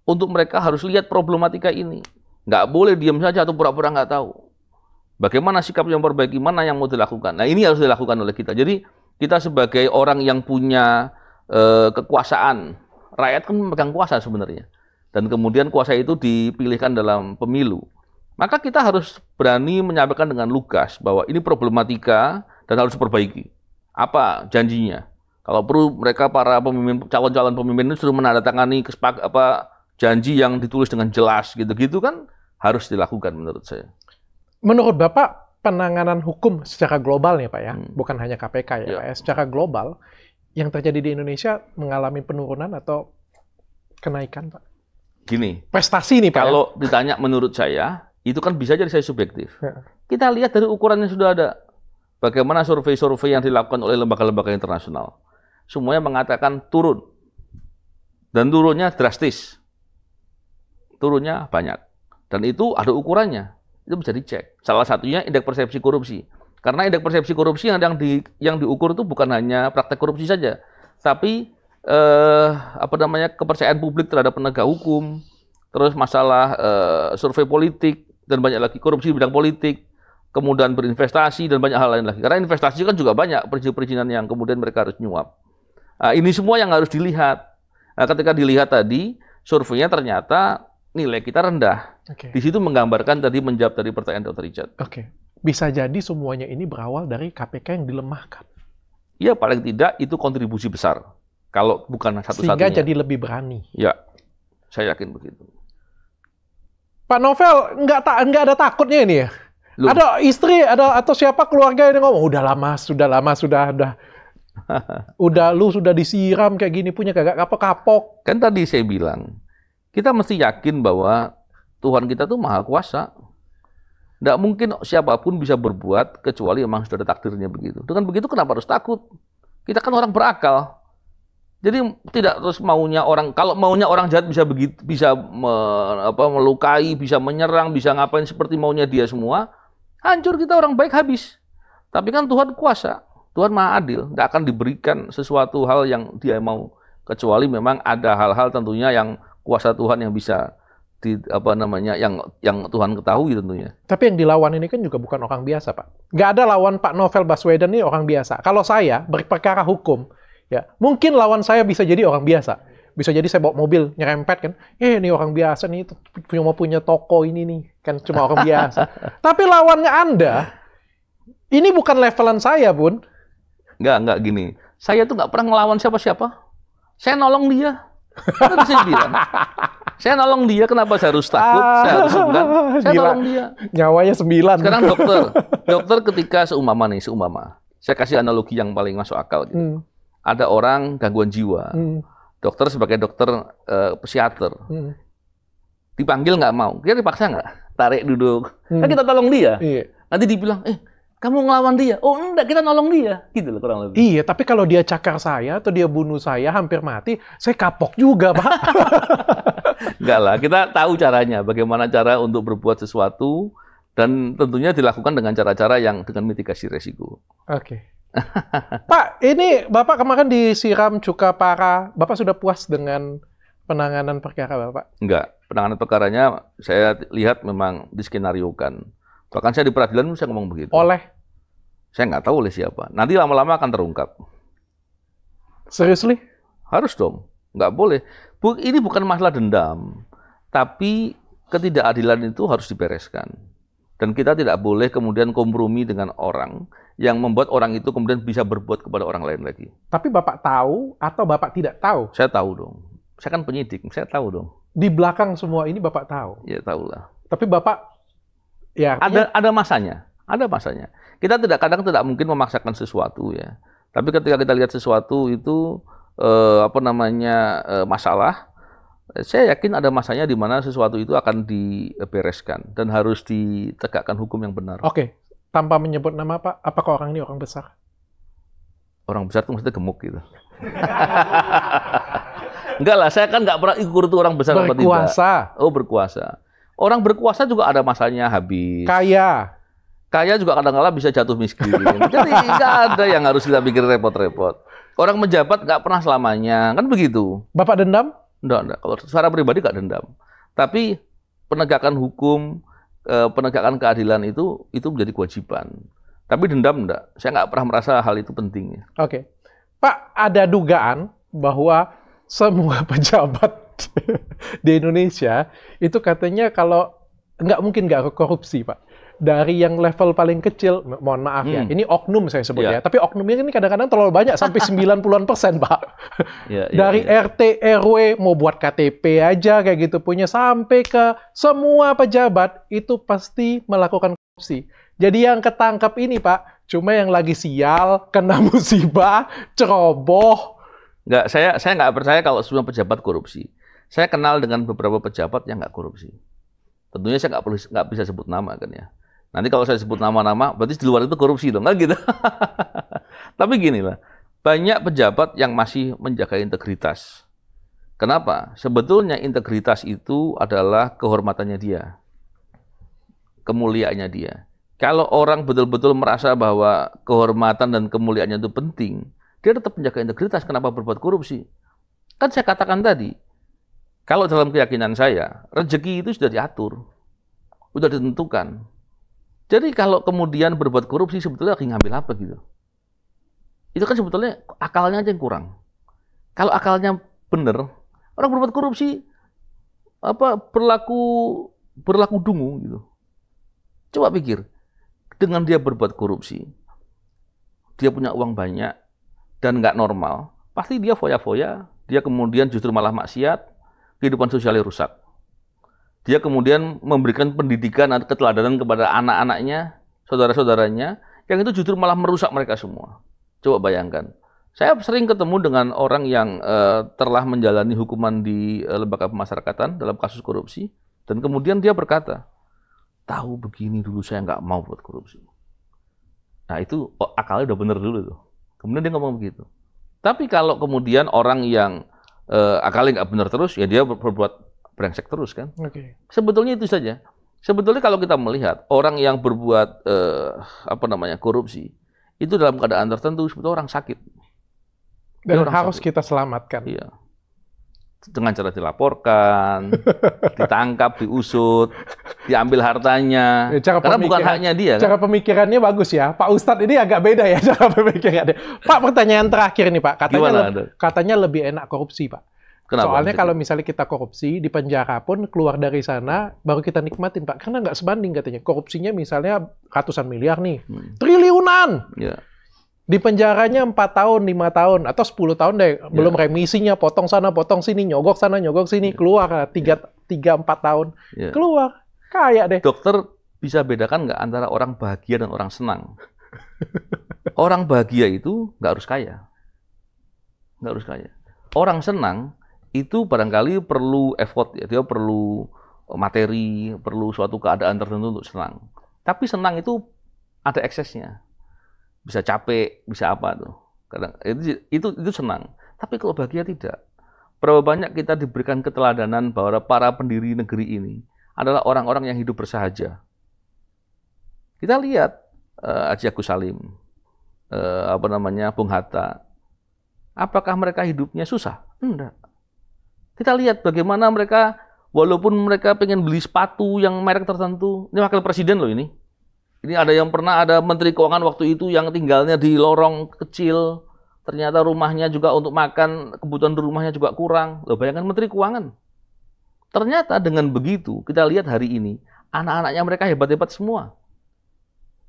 Untuk mereka harus lihat problematika ini. Nggak boleh diam saja atau pura-pura nggak tahu. Bagaimana sikap yang perbaiki, mana yang mau dilakukan. Nah ini harus dilakukan oleh kita. Jadi kita sebagai orang yang punya eh, kekuasaan, rakyat kan memegang kuasa sebenarnya. Dan kemudian kuasa itu dipilihkan dalam pemilu. Maka kita harus berani menyampaikan dengan lugas bahwa ini problematika, dan harus diperbaiki. Apa janjinya? Kalau perlu mereka para pemimpin calon-calon pemimpin itu suruh menandatangani kesepak apa janji yang ditulis dengan jelas gitu-gitu kan harus dilakukan menurut saya. Menurut Bapak penanganan hukum secara global ya Pak ya, hmm. bukan hanya KPK ya, ya Pak ya, secara global yang terjadi di Indonesia mengalami penurunan atau kenaikan Pak? Gini. Prestasi nih Pak. Ya. Kalau ya. ditanya menurut saya itu kan bisa jadi saya subjektif. Ya. Kita lihat dari ukurannya sudah ada Bagaimana survei-survei yang dilakukan oleh lembaga-lembaga internasional? Semuanya mengatakan turun. Dan turunnya drastis. Turunnya banyak. Dan itu ada ukurannya. Itu bisa dicek. Salah satunya indeks persepsi korupsi. Karena indeks persepsi korupsi yang, yang di yang diukur itu bukan hanya praktek korupsi saja, tapi eh, apa namanya kepercayaan publik terhadap penegak hukum, terus masalah eh, survei politik dan banyak lagi korupsi bidang politik, kemudian berinvestasi dan banyak hal lain lagi. Karena investasi kan juga banyak perizinan-perizinan yang kemudian mereka harus nyuap. Nah, ini semua yang harus dilihat. Nah, ketika dilihat tadi surveinya ternyata nilai kita rendah. Okay. Di situ menggambarkan tadi menjawab dari pertanyaan Dr. Richard. Oke. Okay. Bisa jadi semuanya ini berawal dari KPK yang dilemahkan. Iya, paling tidak itu kontribusi besar. Kalau bukan satu-satunya. Sehingga jadi lebih berani. Ya, saya yakin begitu. Pak Novel, nggak, ta nggak ada takutnya ini ya? Lu. Ada istri, ada atau siapa keluarga yang ngomong, udah lama, sudah lama, sudah ada. udah lu sudah disiram kayak gini punya kagak apa kapok Kan tadi saya bilang, kita mesti yakin bahwa Tuhan kita tuh maha kuasa. Tidak mungkin siapapun bisa berbuat kecuali emang sudah ada takdirnya begitu. Dengan begitu kenapa harus takut? Kita kan orang berakal. Jadi tidak terus maunya orang kalau maunya orang jahat bisa begitu bisa me, apa, melukai, bisa menyerang, bisa ngapain seperti maunya dia semua, Hancur kita orang baik habis. Tapi kan Tuhan kuasa. Tuhan maha adil. Tidak akan diberikan sesuatu hal yang dia mau. Kecuali memang ada hal-hal tentunya yang kuasa Tuhan yang bisa di, apa namanya yang yang Tuhan ketahui tentunya. Tapi yang dilawan ini kan juga bukan orang biasa, Pak. Gak ada lawan Pak Novel Baswedan ini orang biasa. Kalau saya berperkara hukum, ya mungkin lawan saya bisa jadi orang biasa bisa jadi saya bawa mobil nyerempet kan eh ini orang biasa nih punya mau punya toko ini nih kan cuma orang biasa tapi lawannya anda ini bukan levelan saya bun nggak nggak gini saya tuh nggak pernah ngelawan siapa-siapa saya nolong dia bisa Saya nolong dia, kenapa saya harus takut? Ah, saya harus segan. Saya gila. nolong dia. Nyawanya sembilan. Sekarang dokter. Dokter ketika seumama nih, seumama Saya kasih analogi yang paling masuk akal. Gitu. Hmm. Ada orang gangguan jiwa. Hmm dokter sebagai dokter uh, psikiater hmm. dipanggil nggak mau kita dipaksa nggak tarik duduk hmm. kan kita tolong dia iya. nanti dibilang eh kamu ngelawan dia oh enggak kita nolong dia gitu loh kurang lebih iya tapi kalau dia cakar saya atau dia bunuh saya hampir mati saya kapok juga pak enggak lah kita tahu caranya bagaimana cara untuk berbuat sesuatu dan tentunya dilakukan dengan cara-cara yang dengan mitigasi resiko oke okay. Pak, ini Bapak kemarin disiram cuka para. Bapak sudah puas dengan penanganan perkara Bapak? Enggak. Penanganan perkaranya saya lihat memang diskenariokan. Bahkan saya di peradilan saya ngomong begitu. Oleh? Saya nggak tahu oleh siapa. Nanti lama-lama akan terungkap. Seriously? Harus dong. Nggak boleh. ini bukan masalah dendam. Tapi ketidakadilan itu harus dibereskan. Dan kita tidak boleh kemudian kompromi dengan orang yang membuat orang itu kemudian bisa berbuat kepada orang lain lagi. Tapi Bapak tahu atau Bapak tidak tahu? Saya tahu dong. Saya kan penyidik, saya tahu dong. Di belakang semua ini Bapak tahu? Ya, tahu lah. Tapi Bapak ya artinya... ada ada masanya, ada masanya. Kita tidak kadang tidak mungkin memaksakan sesuatu ya. Tapi ketika kita lihat sesuatu itu eh, apa namanya eh, masalah, eh, saya yakin ada masanya di mana sesuatu itu akan dibereskan dan harus ditegakkan hukum yang benar. Oke, okay tanpa menyebut nama Pak, apakah orang ini orang besar? Orang besar itu maksudnya gemuk gitu. Enggak lah, saya kan nggak pernah ikut itu orang besar berkuasa. apa tidak. Berkuasa. Oh, berkuasa. Orang berkuasa juga ada masanya habis. Kaya. Kaya juga kadang-kadang bisa jatuh miskin. Jadi nggak ada yang harus kita pikir repot-repot. Orang menjabat nggak pernah selamanya, kan begitu. Bapak dendam? Enggak, enggak. Kalau secara pribadi nggak dendam. Tapi penegakan hukum, eh, penegakan keadilan itu itu menjadi kewajiban. Tapi dendam enggak. Saya enggak pernah merasa hal itu penting. Oke. Pak, ada dugaan bahwa semua pejabat di Indonesia itu katanya kalau enggak mungkin nggak korupsi, Pak dari yang level paling kecil, mohon maaf ya, hmm. ini oknum saya sebut yeah. ya. Tapi oknum ini kadang-kadang terlalu banyak, sampai 90-an persen, Pak. Yeah, yeah, dari yeah. RT, RW, mau buat KTP aja kayak gitu punya, sampai ke semua pejabat, itu pasti melakukan korupsi. Jadi yang ketangkap ini, Pak, cuma yang lagi sial, kena musibah, ceroboh. Nggak, saya saya nggak percaya kalau semua pejabat korupsi. Saya kenal dengan beberapa pejabat yang nggak korupsi. Tentunya saya nggak perlu nggak bisa sebut nama kan ya Nanti kalau saya sebut nama-nama, berarti di luar itu korupsi dong, kan gitu. Tapi gini lah, banyak pejabat yang masih menjaga integritas. Kenapa? Sebetulnya integritas itu adalah kehormatannya dia, kemuliaannya dia. Kalau orang betul-betul merasa bahwa kehormatan dan kemuliaannya itu penting, dia tetap menjaga integritas. Kenapa berbuat korupsi? Kan saya katakan tadi, kalau dalam keyakinan saya, rezeki itu sudah diatur, sudah ditentukan jadi kalau kemudian berbuat korupsi sebetulnya lagi ngambil apa gitu? Itu kan sebetulnya akalnya aja yang kurang. Kalau akalnya bener, orang berbuat korupsi apa berlaku berlaku dungu gitu. Coba pikir, dengan dia berbuat korupsi, dia punya uang banyak dan nggak normal, pasti dia foya-foya, dia kemudian justru malah maksiat, kehidupan sosialnya rusak dia kemudian memberikan pendidikan atau keteladanan kepada anak-anaknya, saudara-saudaranya, yang itu justru malah merusak mereka semua. Coba bayangkan. Saya sering ketemu dengan orang yang uh, telah menjalani hukuman di uh, lembaga pemasyarakatan dalam kasus korupsi, dan kemudian dia berkata, tahu begini dulu saya nggak mau buat korupsi. Nah itu oh, akalnya udah bener dulu tuh. Kemudian dia ngomong begitu. Tapi kalau kemudian orang yang uh, akalnya nggak bener terus, ya dia berbuat brengsek terus kan. Okay. Sebetulnya itu saja. Sebetulnya kalau kita melihat orang yang berbuat eh, apa namanya korupsi itu dalam keadaan tertentu sebetulnya orang sakit. Dan orang harus sakit. kita selamatkan. Iya. Dengan cara dilaporkan, ditangkap, diusut, diambil hartanya. Ya, cara Karena bukan haknya dia. Kan? Cara kan? pemikirannya bagus ya. Pak Ustadz ini agak beda ya cara pemikirannya. Pak pertanyaan terakhir nih Pak. Katanya, le katanya lebih enak korupsi Pak. Kenapa? Soalnya kalau misalnya kita korupsi di penjara pun keluar dari sana baru kita nikmatin pak, karena nggak sebanding katanya. Korupsinya misalnya ratusan miliar nih, hmm. triliunan. Yeah. Di penjaranya empat tahun, lima tahun, atau 10 tahun deh, yeah. belum remisinya, potong sana, potong sini, nyogok sana, nyogok sini, yeah. keluar ah, ya. tiga tiga empat tahun, yeah. keluar kayak deh. Dokter bisa bedakan nggak antara orang bahagia dan orang senang? orang bahagia itu nggak harus kaya, nggak harus kaya. Orang senang itu barangkali perlu effort ya dia perlu eh, materi perlu suatu keadaan tertentu untuk senang tapi senang itu ada eksesnya bisa capek bisa apa tuh kadang itu itu itu senang tapi kalau bahagia tidak berapa banyak kita diberikan keteladanan bahwa para pendiri negeri ini adalah orang-orang yang hidup bersahaja kita lihat uh, eh, Aji Agus Salim uh, apa namanya Bung Hatta apakah mereka hidupnya susah enggak kita lihat bagaimana mereka walaupun mereka pengen beli sepatu yang merek tertentu. Ini wakil presiden loh ini. Ini ada yang pernah ada menteri keuangan waktu itu yang tinggalnya di lorong kecil. Ternyata rumahnya juga untuk makan, kebutuhan di rumahnya juga kurang. Loh bayangkan menteri keuangan. Ternyata dengan begitu, kita lihat hari ini, anak-anaknya mereka hebat-hebat semua.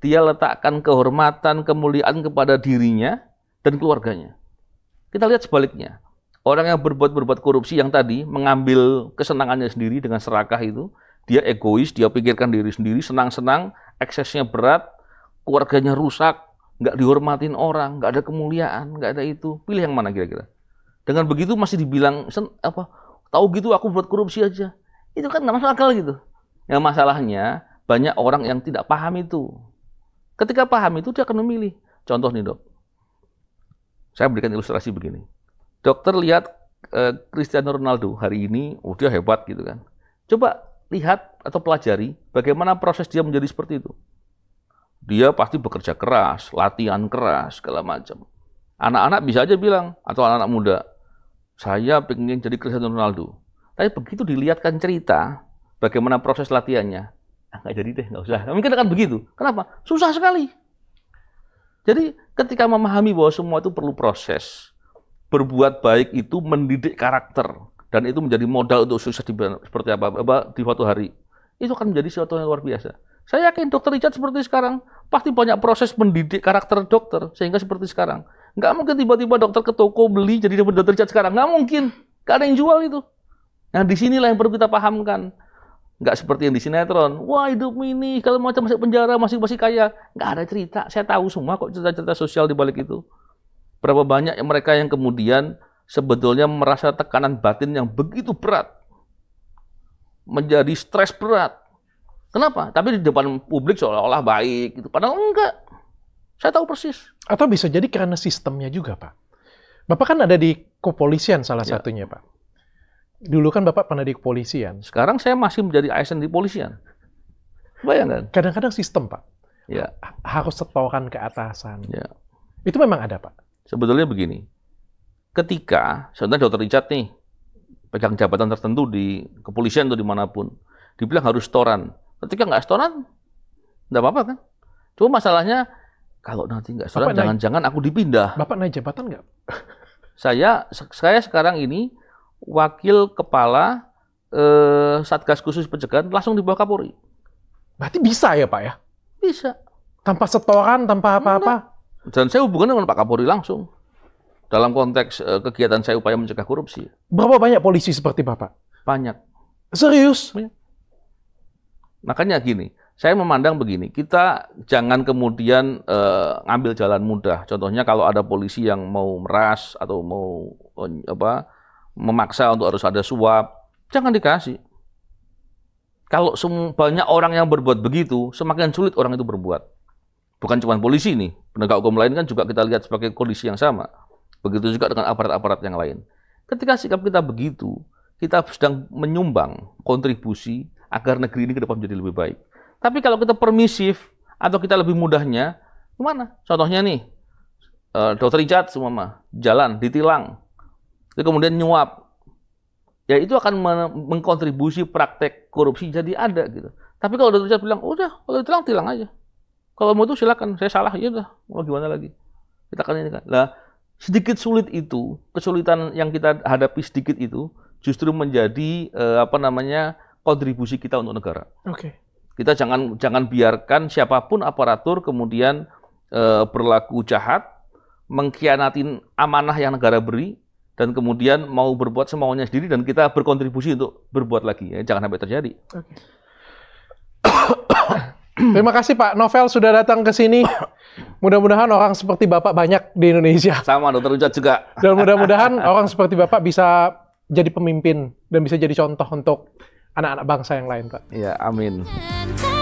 Dia letakkan kehormatan, kemuliaan kepada dirinya dan keluarganya. Kita lihat sebaliknya. Orang yang berbuat-berbuat korupsi yang tadi mengambil kesenangannya sendiri dengan serakah itu, dia egois, dia pikirkan diri sendiri, senang-senang, eksesnya berat, keluarganya rusak, nggak dihormatin orang, nggak ada kemuliaan, nggak ada itu. Pilih yang mana kira-kira? Dengan begitu masih dibilang apa? Tahu gitu aku buat korupsi aja. Itu kan nggak masuk akal gitu. Yang masalahnya banyak orang yang tidak paham itu. Ketika paham itu dia akan memilih. Contoh nih dok, saya berikan ilustrasi begini dokter lihat eh, Cristiano Ronaldo hari ini, oh dia hebat gitu kan. Coba lihat atau pelajari bagaimana proses dia menjadi seperti itu. Dia pasti bekerja keras, latihan keras, segala macam. Anak-anak bisa aja bilang, atau anak-anak muda, saya pengen jadi Cristiano Ronaldo. Tapi begitu dilihatkan cerita, bagaimana proses latihannya, ah, nggak jadi deh, nggak usah. Nah, mungkin akan begitu. Kenapa? Susah sekali. Jadi ketika memahami bahwa semua itu perlu proses, berbuat baik itu mendidik karakter dan itu menjadi modal untuk sukses di seperti apa, apa di suatu hari. Itu akan menjadi sesuatu yang luar biasa. Saya yakin dokter Richard seperti sekarang pasti banyak proses mendidik karakter dokter sehingga seperti sekarang. Nggak mungkin tiba-tiba dokter ke toko beli jadi dapat dokter Richard sekarang. Nggak mungkin. Nggak ada yang jual itu. Nah, disinilah yang perlu kita pahamkan. Nggak seperti yang di sinetron. Wah, hidup ini, kalau macam masuk penjara, masih-masih kaya. Nggak ada cerita. Saya tahu semua kok cerita-cerita sosial di balik itu. Berapa banyak yang mereka yang kemudian sebetulnya merasa tekanan batin yang begitu berat, menjadi stres berat. Kenapa? Tapi di depan publik seolah-olah baik, gitu. padahal enggak. Saya tahu persis. Atau bisa jadi karena sistemnya juga, Pak. Bapak kan ada di kepolisian salah ya. satunya, Pak. Dulu kan Bapak pernah di kepolisian. Sekarang saya masih menjadi ASN di kepolisian. Bayangkan. Kadang-kadang sistem, Pak. Ya. Harus setoran ke atasan. Ya. Itu memang ada, Pak. Sebetulnya begini, ketika, sebenarnya dokter Richard nih, pegang jabatan tertentu di kepolisian atau dimanapun, dibilang harus setoran. Ketika nggak setoran, nggak apa-apa kan? Cuma masalahnya, kalau nanti nggak setoran, jangan-jangan aku dipindah. Bapak naik jabatan nggak? saya, saya sekarang ini wakil kepala eh, Satgas Khusus Pencegahan langsung di bawah Kapolri. Berarti bisa ya Pak ya? Bisa. Tanpa setoran, tanpa apa-apa? Dan saya hubungannya dengan Pak Kapolri langsung. Dalam konteks uh, kegiatan saya upaya mencegah korupsi. Berapa banyak polisi seperti Bapak? Banyak. Serius? Banyak. Makanya gini, saya memandang begini, kita jangan kemudian uh, ngambil jalan mudah. Contohnya kalau ada polisi yang mau meras atau mau eh, apa memaksa untuk harus ada suap, jangan dikasih. Kalau banyak orang yang berbuat begitu, semakin sulit orang itu berbuat bukan cuma polisi nih, penegak hukum lain kan juga kita lihat sebagai kondisi yang sama. Begitu juga dengan aparat-aparat yang lain. Ketika sikap kita begitu, kita sedang menyumbang kontribusi agar negeri ini ke depan menjadi lebih baik. Tapi kalau kita permisif atau kita lebih mudahnya, gimana? Contohnya nih, eh, dokter Richard semua mah, jalan, ditilang, itu kemudian nyuap. Ya itu akan mengkontribusi praktek korupsi jadi ada gitu. Tapi kalau dokter Richard bilang, udah kalau ditilang, tilang aja kalau mau tuh silakan, saya salah ya udah. Mau gimana lagi? Kita kan ini kan. Lah, sedikit sulit itu, kesulitan yang kita hadapi sedikit itu justru menjadi eh, apa namanya? kontribusi kita untuk negara. Oke. Okay. Kita jangan jangan biarkan siapapun aparatur kemudian eh, berlaku jahat, mengkhianatin amanah yang negara beri dan kemudian mau berbuat semaunya sendiri dan kita berkontribusi untuk berbuat lagi. Ya, jangan sampai terjadi. Okay. Terima kasih Pak Novel sudah datang ke sini. Mudah-mudahan orang seperti Bapak banyak di Indonesia. Sama Dokter Ucat juga. Dan mudah-mudahan orang seperti Bapak bisa jadi pemimpin dan bisa jadi contoh untuk anak-anak bangsa yang lain, Pak. Iya, amin.